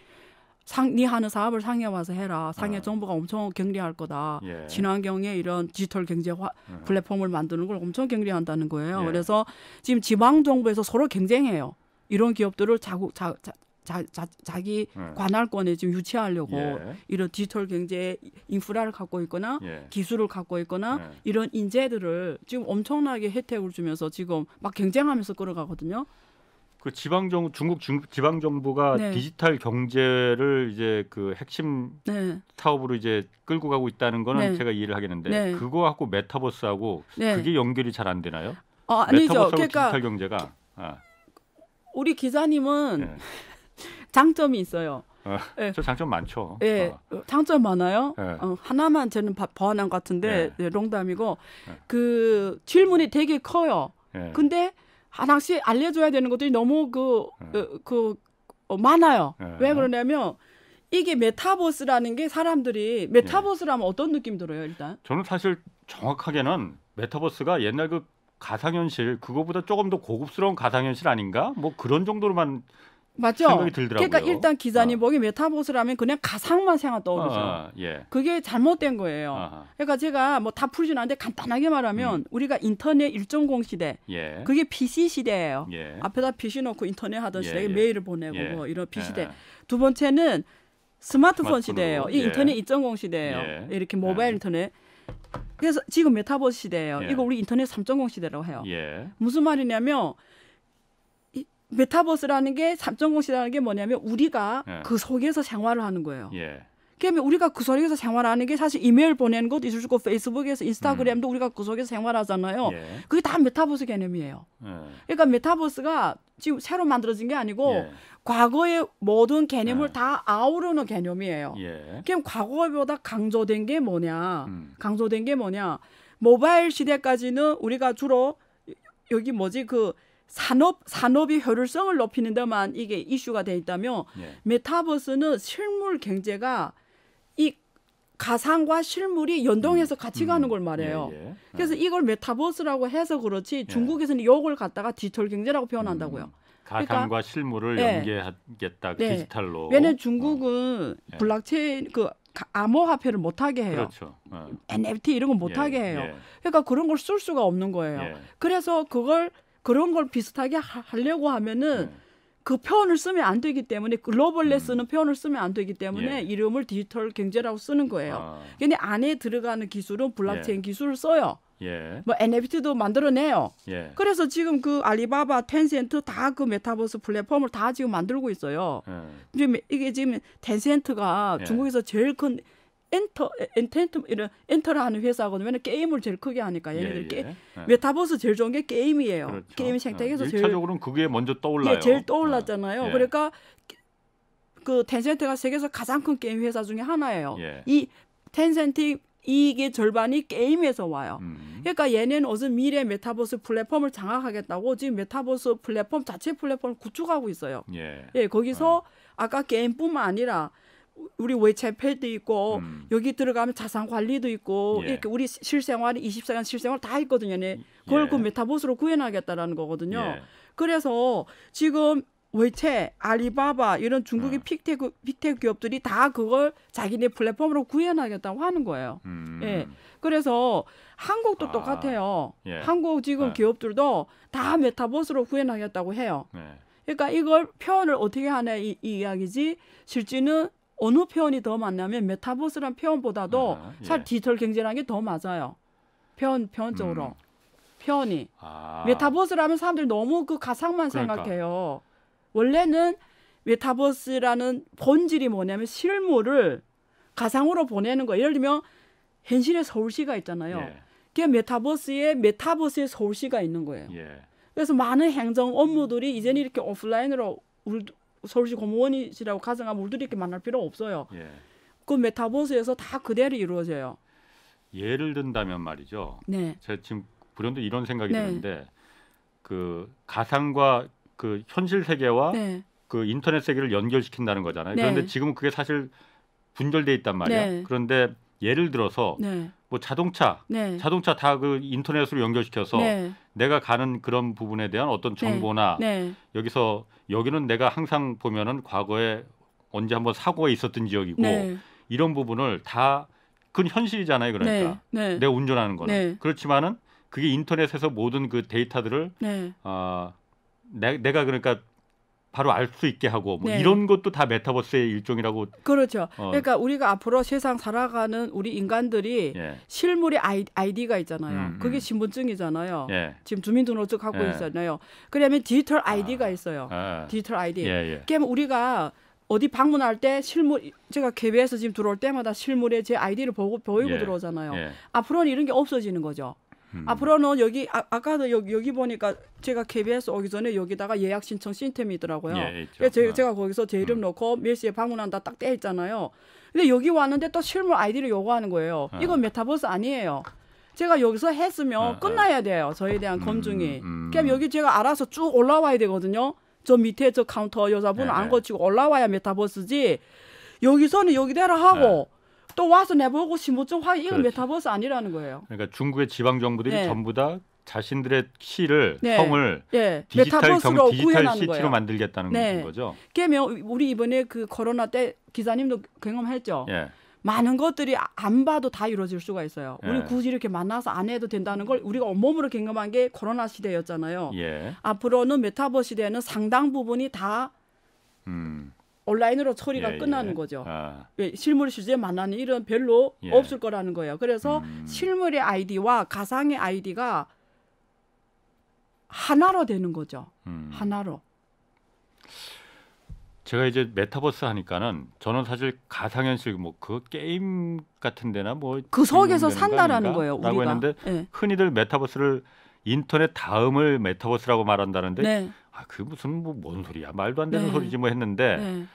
상, 네 하는 사업을 상해 와서 해라. 상해 어. 정부가 엄청 경리할 거다. 예. 친환경에 이런 디지털 경제 화, 음. 플랫폼을 만드는 걸 엄청 경리한다는 거예요. 예. 그래서 지금 지방 정부에서 서로 경쟁해요. 이런 기업들을 자국 자, 자, 자, 자, 자기 음. 관할권에 지금 유치하려고 예. 이런 디지털 경제 인프라를 갖고 있거나 예. 기술을 갖고 있거나 예. 이런 인재들을 지금 엄청나게 혜택을 주면서 지금 막 경쟁하면서 끌어가거든요. 그 지방 정 중국 지방 정부가 네. 디지털 경제를 이제 그 핵심 네. 사업으로 이제 끌고 가고 있다는 거는 네. 제가 이해를 하겠는데 네. 그거하고 메타버스하고 네. 그게 연결이 잘 안 되나요? 어, 아니죠. 그러니까 디지털 경제가 아. 우리 기자님은 네. 장점이 있어요. 어, 네. 저 장점 많죠. 예, 네, 어. 어. 장점 많아요. 네. 어, 하나만 저는 버한한 것 같은데 네. 농담이고 그 질문이 되게 커요. 근데 하나씩 아, 알려줘야 되는 것들이 너무 그, 음. 그, 그 어, 많아요. 예. 왜 그러냐면 이게 메타버스라는 게 사람들이 메타버스라면 어떤 느낌 들어요 일단? 저는 사실 정확하게는 메타버스가 옛날 그 가상현실 그거보다 조금 더 고급스러운 가상현실 아닌가? 뭐 그런 정도로만 맞죠? 생각이 들더라고요. 그러니까 일단 기자님보기 어. 아. 메타버스를 하면 그냥 가상만 생각 떠오르죠. 어, 예. 그게 잘못된 거예요. 아하. 그러니까 제가 뭐 다 풀진 않는데 간단하게 말하면 음. 우리가 인터넷 1.0 시대, 예. 그게 PC 시대예요. 예. 앞에다 PC 놓고 인터넷 하던 시대에 예, 예. 메일을 보내고 예. 뭐 이런 PC 시대. 두 번째는 스마트폰, 스마트폰 시대예요. 이 인터넷 2.0 시대예요. 이렇게 모바일 인터넷. 그래서 지금 메타버스 시대예요. 이거 우리 인터넷 3.0 시대라고 해요. 무슨 말이냐면 메타버스라는 게 3.0시라는게 뭐냐면 우리가 예. 그 속에서 생활을 하는 거예요. 예. 그러면 우리가 그 속에서 생활하는 게 사실 이메일 보내는 것도 있을 거고 페이스북에서 인스타그램도 음. 우리가 그 속에서 생활하잖아요. 예. 그게 다 메타버스 개념이에요. 예. 그러니까 메타버스가 지금 새로 만들어진 게 아니고 예. 과거의 모든 개념을 예. 다 아우르는 개념이에요. 그럼 과거보다 강조된 게 뭐냐? 음. 강조된 게 뭐냐? 모바일 시대까지는 우리가 주로 여기 뭐지 그 산업 산업의 효율성을 높이는 데만 이게 이슈가 돼있다면 예. 메타버스는 실물 경제가 이 가상과 실물이 연동해서 음. 같이 가는 음. 걸 말해요. 예, 예. 그래서 아. 이걸 메타버스라고 해서 그렇지 예. 중국에서는 이걸 갖다가 디지털 경제라고 표현한다고요. 음. 그러니까 가상과 그러니까, 실물을 예. 연계하겠다 그 네. 디지털로. 왜냐면 중국은 어. 예. 블록체인 그 암호화폐를 못하게 해요. 그렇죠. 어. NFT 이런 건 못하게 해요. 그러니까 그런 걸 쓸 수가 없는 거예요. 그래서 그걸 그런 걸 비슷하게 하, 려고 하면은 네. 그 표현을 쓰면 안 되기 때문에 글로벌레 음. 쓰는 표현을 쓰면 안 되기 때문에 예. 이름을 디지털 경제라고 쓰는 거예요. 아. 근데 안에 들어가는 기술은 블록체인 예. 기술을 써요. 예. 뭐 NFT도 만들어내요. 예. 그래서 지금 그 알리바바, 텐센트 다 그 메타버스 플랫폼을 다 지금 만들고 있어요. 예. 이제 이게 지금 텐센트가 예. 중국에서 제일 큰 엔터 엔텐텀 이런 엔터를 하는 회사거든요. 왜냐면 게임을 제일 크게 하니까 예, 얘네들 예, 예. 게 메타버스 제일 좋은 게 게임이에요. 그렇죠. 게임 생태계에서 예, 제일 차적으로는 그게 먼저 떠올라요. 예, 제일 떠올랐잖아요. 예. 그러니까 그 텐센트가 세계에서 가장 큰 게임 회사 중에 하나예요. 이 텐센트 이익의 절반이 게임에서 와요. 음. 그러니까 얘네는 어제 미래 메타버스 플랫폼을 장악하겠다고 지금 메타버스 플랫폼 자체 플랫폼을 구축하고 있어요. 예, 예 거기서 어. 아까 게임뿐만 아니라 우리 외채차에 팰도 있고 음. 여기 들어가면 자산 관리도 있고 예. 이렇게 우리 실생활이 24시간 실생활 다 있거든요. 네. 그걸 예. 그 메타버스로 구현하겠다라는 거거든요. 예. 그래서 지금 외채, 알리바바 이런 중국의 어. 아. 픽테크 빅테크 기업들이 다 그걸 자기네 플랫폼으로 구현하겠다고 하는 거예요. 음. 예. 그래서 한국도 아. 똑같아요. 예. 한국 지금 예. 기업들도 다 메타버스로 구현하겠다고 해요. 네. 그러니까 이걸 표현을 어떻게 하냐 이, 이 이야기지 실제는 어느 표현이 더 맞냐면 메타버스란 표현보다도 아, 예. 사 디지털 경제라는 게 더 맞아요. 표현 표현적으로 음. 표현이 아. 메타버스라면 사람들이 너무 그 가상만 그러니까. 생각해요. 원래는 메타버스라는 본질이 뭐냐면 실물을 가상으로 보내는 거. 예요 예를 들면 현실에 서울시가 있잖아요. 예. 그게 메타버스에 메타버스에 서울시가 있는 거예요. 예. 그래서 많은 행정 업무들이 이제는 이렇게 오프라인으로 서울시 공무원이시라고 가정하면 우리들이 이렇게 만날 필요 없어요. 예. 그 메타버스에서 다 그대로 이루어져요. 예를 든다면 말이죠. 네. 제가 지금 불현듯 이런 생각이 네. 드는데 그 가상과 그 현실 세계와 네. 그 인터넷 세계를 연결시킨다는 거잖아요. 네. 그런데 지금 그게 사실 분절돼 있단 말이야요 네. 그런데 예를 들어서 네. 뭐 자동차, 자동차 다 그 인터넷으로 연결시켜서 내가 가는 그런 부분에 대한 어떤 네. 정보나 네. 여기서 여기는 내가 항상 보면은 과거에 언제 한번 사고가 있었던 지역이고 네. 이런 부분을 다 그건 현실이잖아요. 그러니까 네. 내가 운전하는 거는 그렇지만은 그게 인터넷에서 모든 그 데이터들을 네. 어, 내, 내가 그러니까 바로 알 수 있게 하고 뭐 네. 이런 것도 다 메타버스의 일종이라고 그렇죠. 어. 그러니까 우리가 앞으로 세상 살아가는 우리 인간들이 예. 실물의 아이, 아이디가 있잖아요. 음, 음, 그게 신분증이잖아요. 예. 지금 주민등록증 갖고 예. 있잖아요. 그러면 디지털 아. 아이디가 아. 있어요. 아. 디지털 아이디. 예, 예, 그러면 우리가 어디 방문할 때 실물 제가 개비에서 지금 들어올 때마다 실물의 제 아이디를 보고 보이고 예. 들어오잖아요. 앞으로는 이런 게 없어지는 거죠. 음. 앞으로는 여기 아, 아까도 여기, 여기 보니까 제가 KBS 오기 전에 여기다가 예약 신청 시스템이더라고요. 예, 예 제, 가 거기서 제 이름 음. 넣고 몇 시에 방문한다 딱떼 있잖아요. 근데 여기 왔는데 또 실물 아이디를 요구하는 거예요. 아. 이건 메타버스 아니에요. 제가 여기서 했으면 어, 어. 끝나야 돼요. 저에 대한 음, 검증이. 음, 그럼 여기 제가 알아서 쭉 올라와야 되거든요. 저 밑에 저 카운터 여자분 네. 안 네. 거치고 올라와야 메타버스지. 여기서는 여기대로 하고 네. 또 와서 내보고 신분증 이건 그렇지. 메타버스 아니라는 거예요. 그러니까 중국의 지방 정부들이 네. 전부 다 자신들의 시를 네. 성을 네. 디지털 경 디지털 시티로 거예요. 만들겠다는 네. 거죠. 그러면 우리 이번에 그 코로나 때 기자님도 경험했죠. 예. 많은 것들이 아, 안 봐도 다 이루어질 수가 있어요. 예. 우리 굳이 이렇게 만나서 안 해도 된다는 걸 우리가 온몸으로 경험한 게 코로나 시대였잖아요. 예. 앞으로는 메타버 시대는 상당 부분이 다 음. 온라인으로 처리가 예, 예. 끝나는 예. 거죠. 아. 예, 실물 실제 만나는 일은 별로 예. 없을 거라는 거예요. 그래서 음. 실물의 아이디와 가상의 아이디가 하나로 되는 거죠. 음. 하나로. 제가 이제 메타버스 하니까는 저는 사실 가상현실 뭐 그 게임 같은 데나 뭐 그 속에서 산다라는 거예요. 우리가. 했는데 예. 흔히들 메타버스를 인터넷 다음을 메타버스라고 말한다는데 네. 아, 그 무슨 뭐 뭔 소리야. 말도 안 되는 네. 소리지 뭐 했는데 네.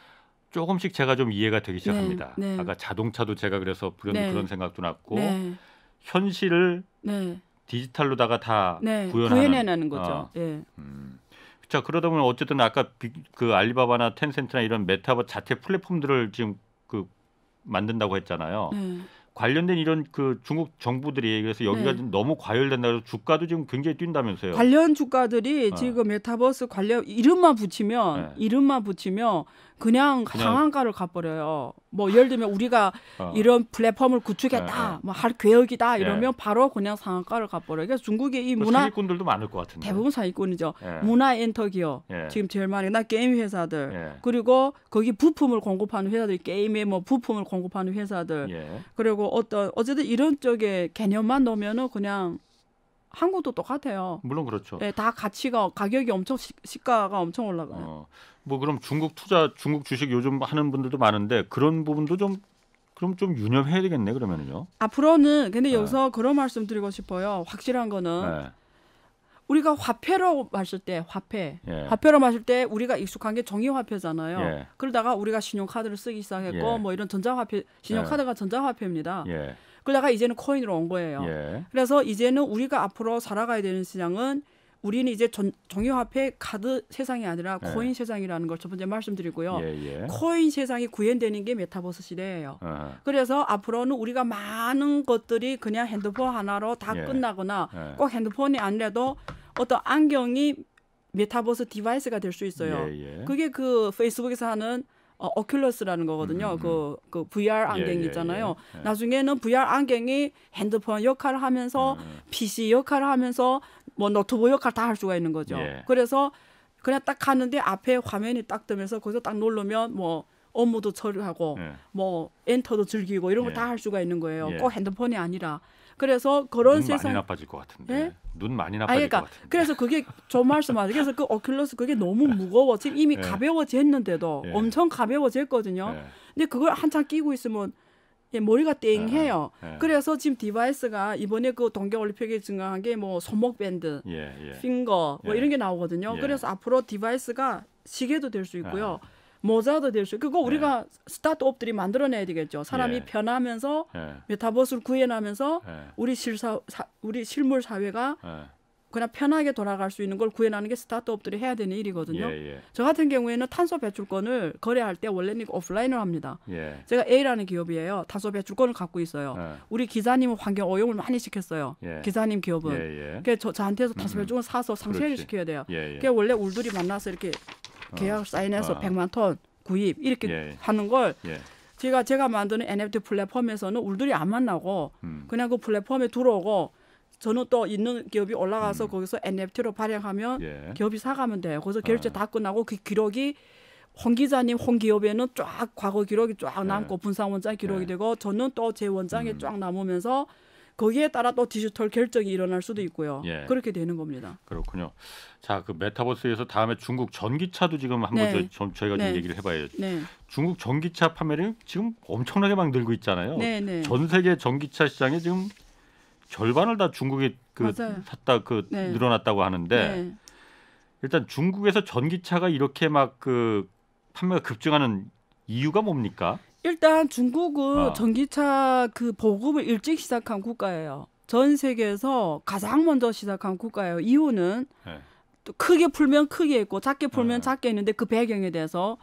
조금씩 제가 좀 이해가 되기 네. 시작합니다. 네, 아까 자동차도 제가 그래서 불현듯 네. 그런 생각도 났고 네. 현실을 디지털로다가 다 구현하는 내는 어. 거죠. 어. 음. 자 그러다 보면 어쨌든 아까 비, 그 알리바바나 텐센트나 이런 메타버 자체 플랫폼들을 지금 그 만든다고 했잖아요. 관련된 이런 그 중국 정부들이 그래서 여기가 네. 너무 과열된다 해서 주가도 지금 굉장히 뛴다면서요. 관련 주가들이 어. 지금 메타버스 관련 이름만 붙이면 네. 이름만 붙이면 그냥, 그냥 상한가를 가버려요. 뭐 예를 들면 우리가 어. 이런 플랫폼을 구축했다, 네. 네. 뭐할 계획이다 네. 이러면 바로 그냥 상한가를 가버려요. 그래서 중국의 이 그 문화 사기꾼들도 많을 것 같은데 대부분 사기꾼이죠. 네. 문화 엔터기업 예. 지금 제일 많이 나 게임 회사들 예. 그리고 거기 부품을 공급하는 회사들 게임에 뭐 부품을 공급하는 회사들 예. 그리고 어떤 어쨌든 이런 쪽에 개념만 넣으면은 그냥 한국도 똑같아요. 물론 그렇죠. 네, 다 가치가 가격이 엄청 시, 가가 엄청 올라가요. 어, 뭐 그럼 중국 투자 중국 주식 요즘 하는 분들도 많은데 그런 부분도 좀 그럼 좀 유념해야 되겠네 그러면은요. 앞으로는 근데 네. 여기서 네. 그런 말씀 드리고 싶어요. 확실한 거는 네. 우리가 화폐로 마실 때 화폐 예. 화폐로 마실 때 우리가 익숙한 게 종이화폐잖아요. 예. 그러다가 우리가 신용카드를 쓰기 시작했고 예. 뭐 이런 전자화폐 신용카드가 예. 전자화폐입니다. 예. 그러다가 이제는 코인으로 온 거예요. 예. 그래서 이제는 우리가 앞으로 살아가야 되는 시장은 우리는 이제 전, 종이화폐 카드 세상이 아니라 코인 세상이라는 걸 첫 번째 말씀드리고요. 코인 세상이 구현되는 게 메타버스 시대예요. 아 그래서 앞으로는 우리가 많은 것들이 그냥 핸드폰 하나로 다 끝나거나 꼭 핸드폰이 아니라도 어떤 안경이 메타버스 디바이스가 될 수 있어요. 예, 예. 그게 그 페이스북에서 하는 어, 어 큘러스라는 거거든요. 음, 음, 그 음. 그, 그 VR 예, 안경 예, 있잖아요. 예. 예. 나중에는 VR 안경이 핸드폰 역할을 하면서 음. PC 역할을 하면서 뭐 노트북 역할 다 할 수가 있는 거죠. 그래서 그냥 딱 가는데 앞에 화면이 딱 뜨면서 거기서 딱 누르면 뭐 업무도 처리하고 뭐 엔터도 즐기고 이런 걸 다 할 수가 있는 거예요. 꼭 핸드폰이 아니라 그래서 그런 눈 세상 많이 나빠질 것 같은데. 네? 눈 많이 나빠질 아, 그러니까, 것같은 그래서 그게 저 말씀하세요. 그래서 그 어큘러스 그게 너무 네. 무거워. 지금 이미 네. 예. 가벼워졌는데도 네. 예. 엄청 가벼워졌거든요. 근데 그걸 한참 끼고 있으면 예, 머리가 땡해요. 예. 그래서 지금 디바이스가 이번에 그 동계올림픽에 증가한게뭐 손목 밴드, 예, 예. 핑거 뭐 이런 게 나오거든요. 그래서 앞으로 디바이스가 시계도 될 수 있고요. 모자도 될 수 있고 그거 네. 우리가 스타트업들이 만들어내야 되겠죠. 사람이 예. 변하면서 예. 메타버스를 구현하면서 예. 우리 실사 사, 우리 실물 사회가 그냥 편하게 돌아갈 수 있는 걸 구현하는 게 스타트업들이 해야 되는 일이거든요. 예, 예. 저 같은 경우에는 탄소 배출권을 거래할 때 원래는 오프라인을 합니다. 예. 제가 A라는 기업이에요. 탄소 배출권을 갖고 있어요. 우리 기사님은 환경 오염을 많이 시켰어요. 기사님 기업은. 그래서 저, 저한테서 탄소 음. 배출권 사서 상쇄를 시켜야 돼요. 그게 원래 울들이 만나서 이렇게 어, 계약 사인해서 아. 어. 100만 톤 구입 이렇게 예. 하는 걸 예. 제가 제가 만드는 NFT 플랫폼에서는 울들이 안 만나고 음. 그냥 그 플랫폼에 들어오고 저는 또 있는 기업이 올라가서 음. 거기서 NFT로 발행하면 예. 기업이 사가면 돼요. 거기서 결제 아. 다 끝나고 그 기록이 홍 기자님 홍 기업에는 쫙 과거 기록이 쫙 예. 남고 예. 분산 원장 기록이 예. 되고 저는 또 제 원장에 음. 쫙 남으면서 거기에 따라 또 디지털 결정이 일어날 수도 있고요. 예. 그렇게 되는 겁니다. 그렇군요. 자, 그 메타버스에서 다음에 중국 전기차도 지금 한번 네. 저, 저희가 네. 좀 얘기를 해봐야죠. 네. 중국 전기차 판매량 지금 엄청나게 막 늘고 있잖아요. 네, 네, 전 세계 전기차 시장에 지금 절반을 다 중국이 그 샀다 그 네. 늘어났다고 하는데 네. 일단 중국에서 전기차가 이렇게 막 그 판매가 급증하는 이유가 뭡니까? 일단 중국은 어. 전기차 그 보급을 일찍 시작한 국가예요. 전 세계에서 가장 먼저 시작한 국가예요. 이유는 네. 크게 풀면 크게 있고 작게 풀면 네. 작게 있는데 그 배경에 대해서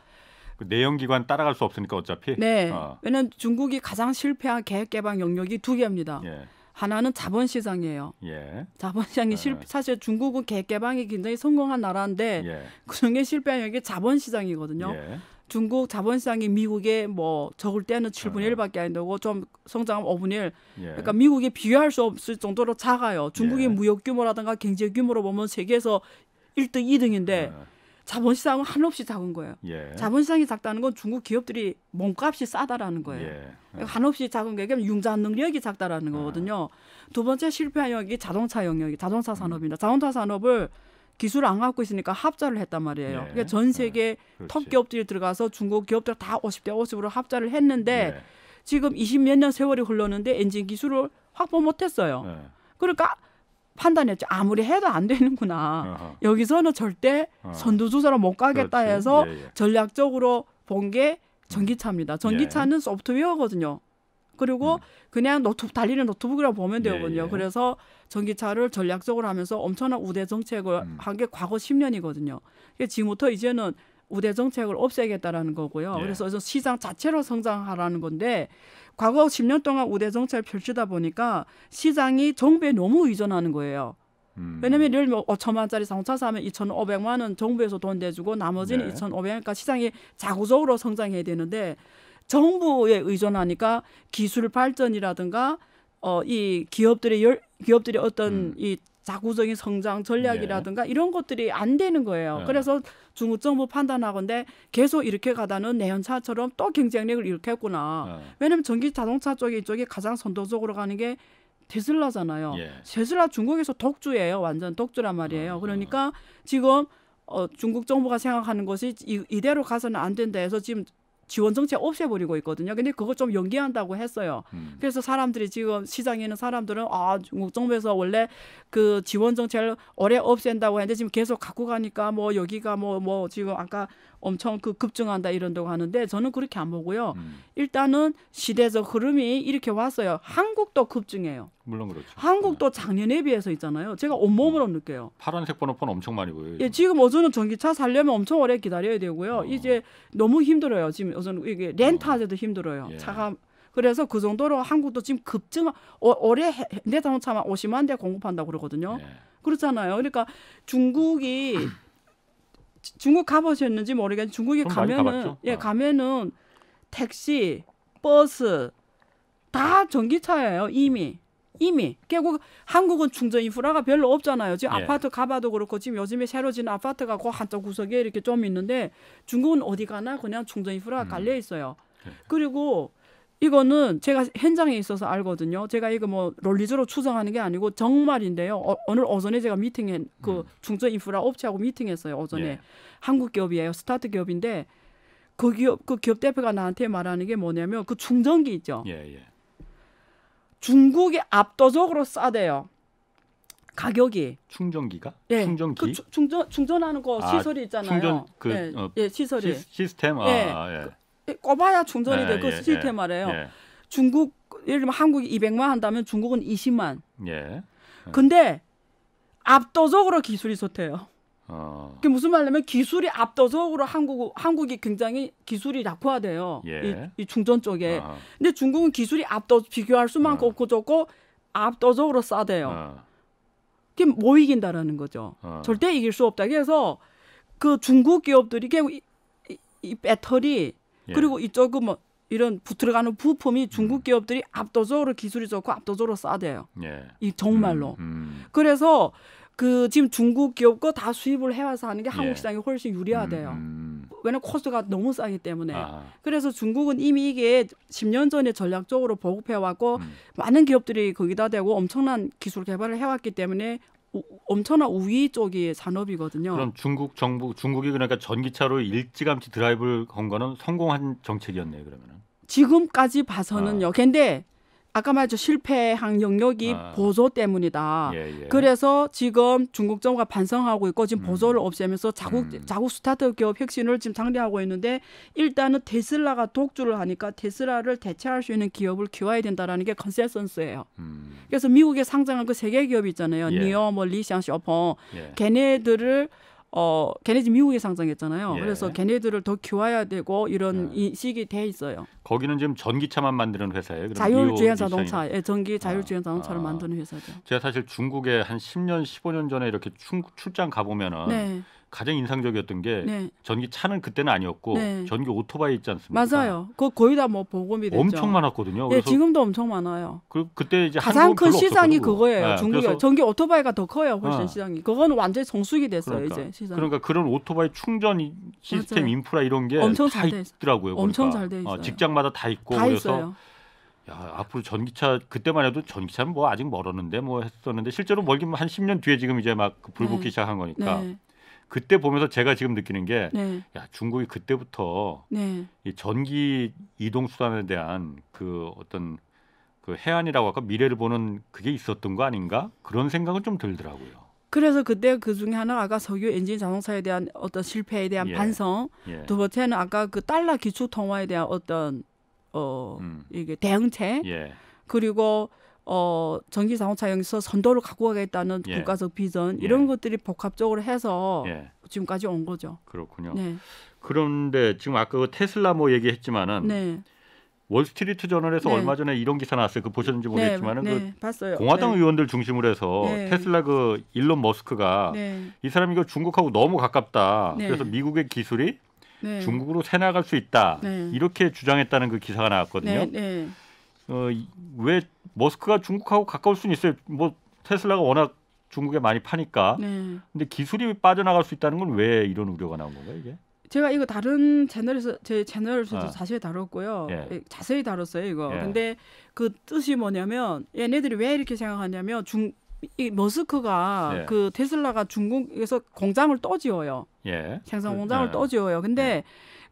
그 내연기관 따라갈 수 없으니까 어차피. 네. 어. 아. 왜냐하면 중국이 가장 실패한 계획 개방 영역이 두 개입니다. 예. 하나는 자본시장이에요. 예. 자본시장이 예. 네. 사실 중국은 계획 개방이 굉장히 성공한 나라인데 예. 그중에 실패한 게 자본시장이거든요. 예. 중국 자본시장이 미국에뭐 적을 때는 7분의 1밖에 아. 안 되고 좀 성장하면 5분의 1. 예. 그러니까 미국에 비교할 수 없을 정도로 작아요. 중국의 예. 무역 규모라든가 경제 규모로 보면 세계에서 1등, 2등인데 예. 자본시장은 한없이 작은 거예요. 자본시장이 작다는 건 중국 기업들이 몸값이 싸다라는 거예요. 그러니까 한없이 작은 게그러 융자 능력이 작다라는 아. 거거든요. 두 번째 실패한 영역이 자동차 영역이 자동차 산업입니다. 음. 자동차 산업을 기술을 안 갖고 있으니까 합자를 했단 말이에요. 네. 그러니까 전 세계 네. 턱 기업들이 들어가서 중국 기업들 다 50대 50으로 합자를 했는데 네. 지금 20몇 년 세월이 흘렀는데 엔진 기술을 확보 못 했어요. 네. 그러니까 판단했죠. 아무리 해도 안 되는구나. 어허. 여기서는 절대 어. 선두주자로 못 가겠다 그렇지. 해서 예, 예. 전략적으로 본 게 전기차입니다. 예. 전기차는 소프트웨어거든요. 그리고 음. 그냥 노트 달리는 노트북이라고 보면 예, 되거든요. 예, 예. 그래서 전기차를 전략적으로 하면서 엄청난 우대 정책을 음. 한게 과거 10년이거든요. 그러니까 지금부터 이제는 우대 정책을 없애겠다라는 거고요. 예. 그래서 시장 자체로 성장하라는 건데 과거 10년 동안 우대 정책을 펼치다 보니까 시장이 정부에 너무 의존하는 거예요. 음. 왜냐면 하 예를 들면 5천만 짜리 자동차 사면 2,500만 원 정부에서 돈대주고 나머지는 네. 2,500만 원까 시장이 자구적으로 성장해야 되는데 정부에 의존하니까 기술 발전이라든가 어, 이 기업들의 열, 기업들의 어떤 음. 이 자구적인 성장 전략이라든가 예. 이런 것들이 안 되는 거예요. 예. 그래서 중국 정부 판단하건데 계속 이렇게 가다는 내연차처럼 또 경쟁력을 잃게 했구나. 예. 네. 왜냐하면 전기 자동차 쪽에 이쪽이 가장 선도적으로 가는 게 테슬라잖아요. 예. 테슬라 중국에서 독주예요. 완전 독주란 말이에요. 아, 예. 그러니까 지금 어, 중국 정부가 생각하는 것이 이, 이대로 가서는 안 된다 해서 지금 지원 정책 없애버리고 있거든요. 근데 그거좀 연기한다고 했어요. 음. 그래서 사람들이 지금 시장에 있는 사람들은 아 중국 정부에서 원래 그 지원 정책을 오래 없앤다고 했는데 지금 계속 갖고 가니까 뭐 여기가 뭐뭐 뭐 지금 아까 엄청 그 급증한다 이런다고 하는데 저는 그렇게 안 보고요. 음. 일단은 시대적 흐름이 이렇게 왔어요. 한국도 급증해요. 물론 그렇죠. 한국도 작년에 비해서 있잖아요. 제가 온몸으로 음. 느껴요. 파란색 번호판 엄청 많이 보여요. 예, 지금 어제는 전기차 살려면 엄청 오래 기다려야 되고요. 어. 이제 너무 힘들어요. 지금 어제는 이게 렌트하기도 어. 힘들어요. 예. 차가 그래서 그 정도로 한국도 지금 급증 어, 올해 내 자동차만 50만 대 공급한다고 그러거든요. 예. 그렇잖아요. 그러니까 중국이 중국 가보셨는지 모르겠는데 중국에 가면은 예 아. 가면은 택시, 버스 다 전기차예요 이미. 이미 결국 한국은 충전 인프라가 별로 없잖아요. 지금 예. 아파트 가봐도 그렇고 지금 요즘에 새로 지은 아파트가 그 한쪽 구석에 이렇게 좀 있는데 중국은 어디 가나 그냥 충전 인프라가 음. 깔려 있어요. 예. 그리고 이거는 제가 현장에 있어서 알거든요. 제가 이거 뭐 논리적으로 추정하는 게 아니고 정말인데요. 어, 오늘 오전에 제가 미팅에 그중저 음. 인프라 업체하고 미팅했어요. 오전에 예. 한국 기업이에요. 스타트 기업인데 그 기업 그 기업 대표가 나한테 말하는 게 뭐냐면 그 충전기 있죠. 예, 예. 중국이 압도적으로 싸대요. 가격이 충전기가 예, 충전기 그 충, 전 충전하는 거 아, 시설이 있잖아요. 충전 그 예, 어, 예 시설이 시, 스템 아, 예. 아, 예. 꼽아야 충전이 네, 예, 돼. 그 예, 실태 말이에요. 예. 중국 예를 들면 한국이 200만 한다면 중국은 20만. 예. 예. 근데 압도적으로 기술이 좋대요. 어. 그게 무슨 말냐면 기술이 압도적으로 한국 한국이 굉장히 기술이 약화돼요. 예. 이, 이, 충전 쪽에. 어. 근데 중국은 기술이 압도 비교할 수만 어. 없고 좋고 압도적으로 싸대요. 어. 그게 뭐 이긴다라는 거죠. 어. 절대 이길 수 없다. 그래서 그 중국 기업들이 이, 이, 이 배터리 예. 그리고 이쪽은 뭐 이런 들어가는 부품이 중국 음. 기업들이 압도적으로 기술이 좋고 압도적으로 싸대요. 예. 이 정말로. 음, 음. 그래서 그 지금 중국 기업 거 다 수입을 해와서 하는 게 한국 예. 시장이 훨씬 유리하대요. 음. 음. 왜냐면 코스가 너무 싸기 때문에. 아. 그래서 중국은 이미 이게 10년 전에 전략적으로 보급해왔고 음. 많은 기업들이 거기다 대고 엄청난 기술 개발을 해왔기 때문에 엄청난 우위 쪽의 산업이거든요. 그럼 중국 정부 중국이 그러니까 전기차로 일찌감치 드라이브를 건 거는 성공한 정책이었네요, 그러면은. 지금까지 봐서는요. 아. 근데 아까 말했죠 실패한 영역이 아. 보조 때문이다. 예, 예. 그래서 지금 중국 정부가 반성하고 있고 지금 음. 보조를 없애면서 자국 음. 자국 스타트업 기업 혁신을 지금 장려하고 있는데 일단은 테슬라가 독주를 하니까 테슬라를 대체할 수 있는 기업을 키워야 된다라는 게 컨센서스예요. 음. 그래서 미국에 상장한 그 세계 기업 있잖아요. 예. 니어, 뭐 리샹, 셔펑 예. 걔네들을 어 걔네 집 미국에 상장했잖아요. 예. 그래서 걔네들을 더 키워야 되고 이런 예. 인식이 돼 있어요. 거기는 지금 전기차만 만드는 회사예요. 자율주행 자동차, 예, 전기 자율주행 자동차를 아, 만드는 회사죠. 제가 사실 중국에 한 10년, 15년 전에 이렇게 출장 가 보면은. 네. 가장 인상적이었던 게 네. 전기 차는 그때는 아니었고 네. 전기 오토바이 있지 않습니까? 맞아요. 그 거의 다 뭐 보급이 됐죠. 엄청 많았거든요. 네, 지금도 엄청 많아요. 그 그때 이제 가장 큰 시장이 없었고. 그거예요. 네, 중국이 전기 오토바이가 더 커요. 훨씬 아. 시장이. 그거는 완전히 성숙이 됐어요. 그러니까. 이제 시장. 그러니까 그런 오토바이 충전 시스템 맞아요. 인프라 이런 게 엄청 다 있더라고요. 그러니까. 엄청 잘돼 어, 있어요. 어, 직장마다 다 있고 다 그래서 있어요. 야, 앞으로 전기차 그때만 해도 전기차는 뭐 아직 멀었는데 뭐 했었는데 실제로 멀긴 한 10년 뒤에 지금 이제 막 그 불붙기 네. 시작한 거니까. 네. 그때 보면서 제가 지금 느끼는 게 네. 야, 중국이 그때부터 네. 이 전기 이동 수단에 대한 그 어떤 그 해안이라고 할까 미래를 보는 그게 있었던 거 아닌가 그런 생각은 좀 들더라고요. 그래서 그때 그 중에 하나가 아까 석유 엔진 자동차에 대한 어떤 실패에 대한 예. 반성, 예. 두 번째는 아까 그 달러 기초 통화에 대한 어떤 어 음. 이게 대응책, 예. 그리고 어 전기 자동차 영서 선도를 갖고 가겠다는 예. 국가적 비전 예. 이런 예. 것들이 복합적으로 해서 예. 지금까지 온 거죠. 그렇군요. 네. 그런데 지금 아까 그 테슬라 뭐 얘기했지만은 네. 월스트리트 저널에서 네. 얼마 전에 이런 기사 나왔어요. 그 보셨는지 네, 모르겠지만은 네, 그 봤어요. 공화당 네. 의원들 중심으로 해서 네. 테슬라 그 일론 머스크가 이 사람이 이거 중국하고 너무 가깝다. 그래서 미국의 기술이 중국으로 새 나갈 수 있다. 이렇게 주장했다는 그 기사가 나왔거든요. 어, 왜 머스크가 중국하고 가까울 수는 있어요. 뭐 테슬라가 워낙 중국에 많이 파니까. 네. 근데 기술이 빠져나갈 수 있다는 건 왜 이런 우려가 나온 건가요, 이게? 제가 이거 다른 채널에서 제 채널에서도 아. 자세히 다뤘고요. 예. 예 자세히 다뤘어요, 이거. 예. 근데 그 뜻이 뭐냐면 얘네들이 왜 이렇게 생각하냐면 중이 머스크가 예. 그 테슬라가 중국에서 공장을 떠 지어요. 예. 생산 공장을 떠 그, 예. 지어요. 근데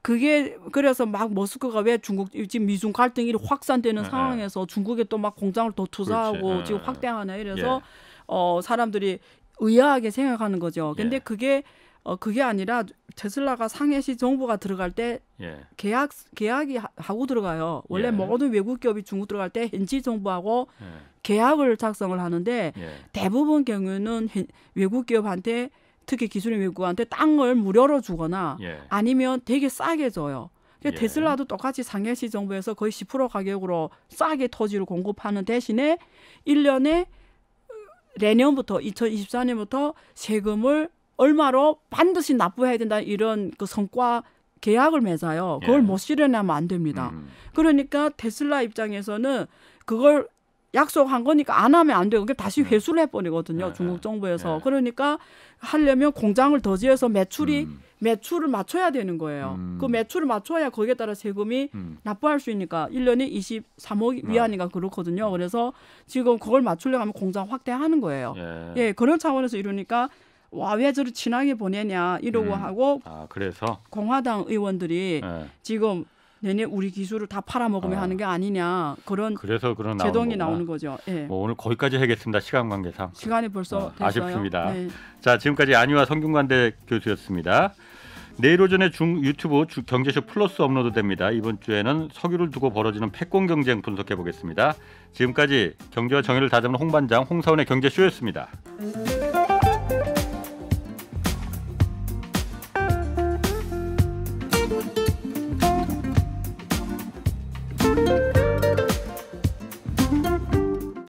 그게 그래서 막 머스크가 왜 중국 지금 미중 갈등이 확산되는 네. 네. 상황에서 중국에 또 막 공장을 더 투자하고 네. 지금 확대하나 이래서 예. 어 사람들이 의아하게 생각하는 거죠. 근데 예. 그게 어 그게 아니라 테슬라가 상해시 정부가 들어갈 때 예. 계약 계약이 하고 들어가요. 원래 모든 예. 외국 기업이 중국 들어갈 때 현지 정부하고 예. 계약을 작성을 하는데 예. 대부분 경우는 외국 기업한테 특히 기술인 외국한테 땅을 무료로 주거나 예. 아니면 되게 싸게 줘요. 그러니까 예. 데슬라도 똑같이 상해시 정부에서 거의 10% 가격으로 싸게 토지를 공급하는 대신에 1년에 어, 내년부터 2024년부터 세금을 얼마로 반드시 납부해야 된다 이런 그 성과 계약을 맺어요. 그걸 예. 못 실현하면 안 됩니다. 음. 그러니까 테슬라 입장에서는 그걸 약속한 거니까 안 하면 안 되고 그게 다시 네. 회수를 해버리거든요. 네, 네. 중국 정부에서. 그러니까 하려면 공장을 더 지어서 매출이 음. 매출을 맞춰야 되는 거예요. 음. 그 매출을 맞춰야 거기에 따라 세금이 음. 납부할 수 있으니까 1년에 23억 위안이가 그렇거든요. 그래서 지금 그걸 맞추려고 하면 공장 확대하는 거예요. 예, 예 그런 차원에서 이러니까 와왜 저를 친하게 보내냐 이러고 음. 하고 아, 그래서 공화당 의원들이 예. 지금 내내 우리 기술을 다 팔아먹으면 아. 어. 하는 게 아니냐 그런 그래서 그런 제동이 나오는, 거죠. 예. 뭐 오늘 거기까지 하겠습니다. 시간 관계상 시간이 벌써 어, 아쉽습니다. 네. 자 지금까지 안희화 성균관대 교수였습니다. 내일 오전에 중 유튜브 주, 경제쇼 플러스 업로드됩니다. 이번 주에는 석유를 두고 벌어지는 패권 경쟁 분석해 보겠습니다. 지금까지 경제와 정의를 다잡는 홍반장 홍사원의 경제쇼였습니다.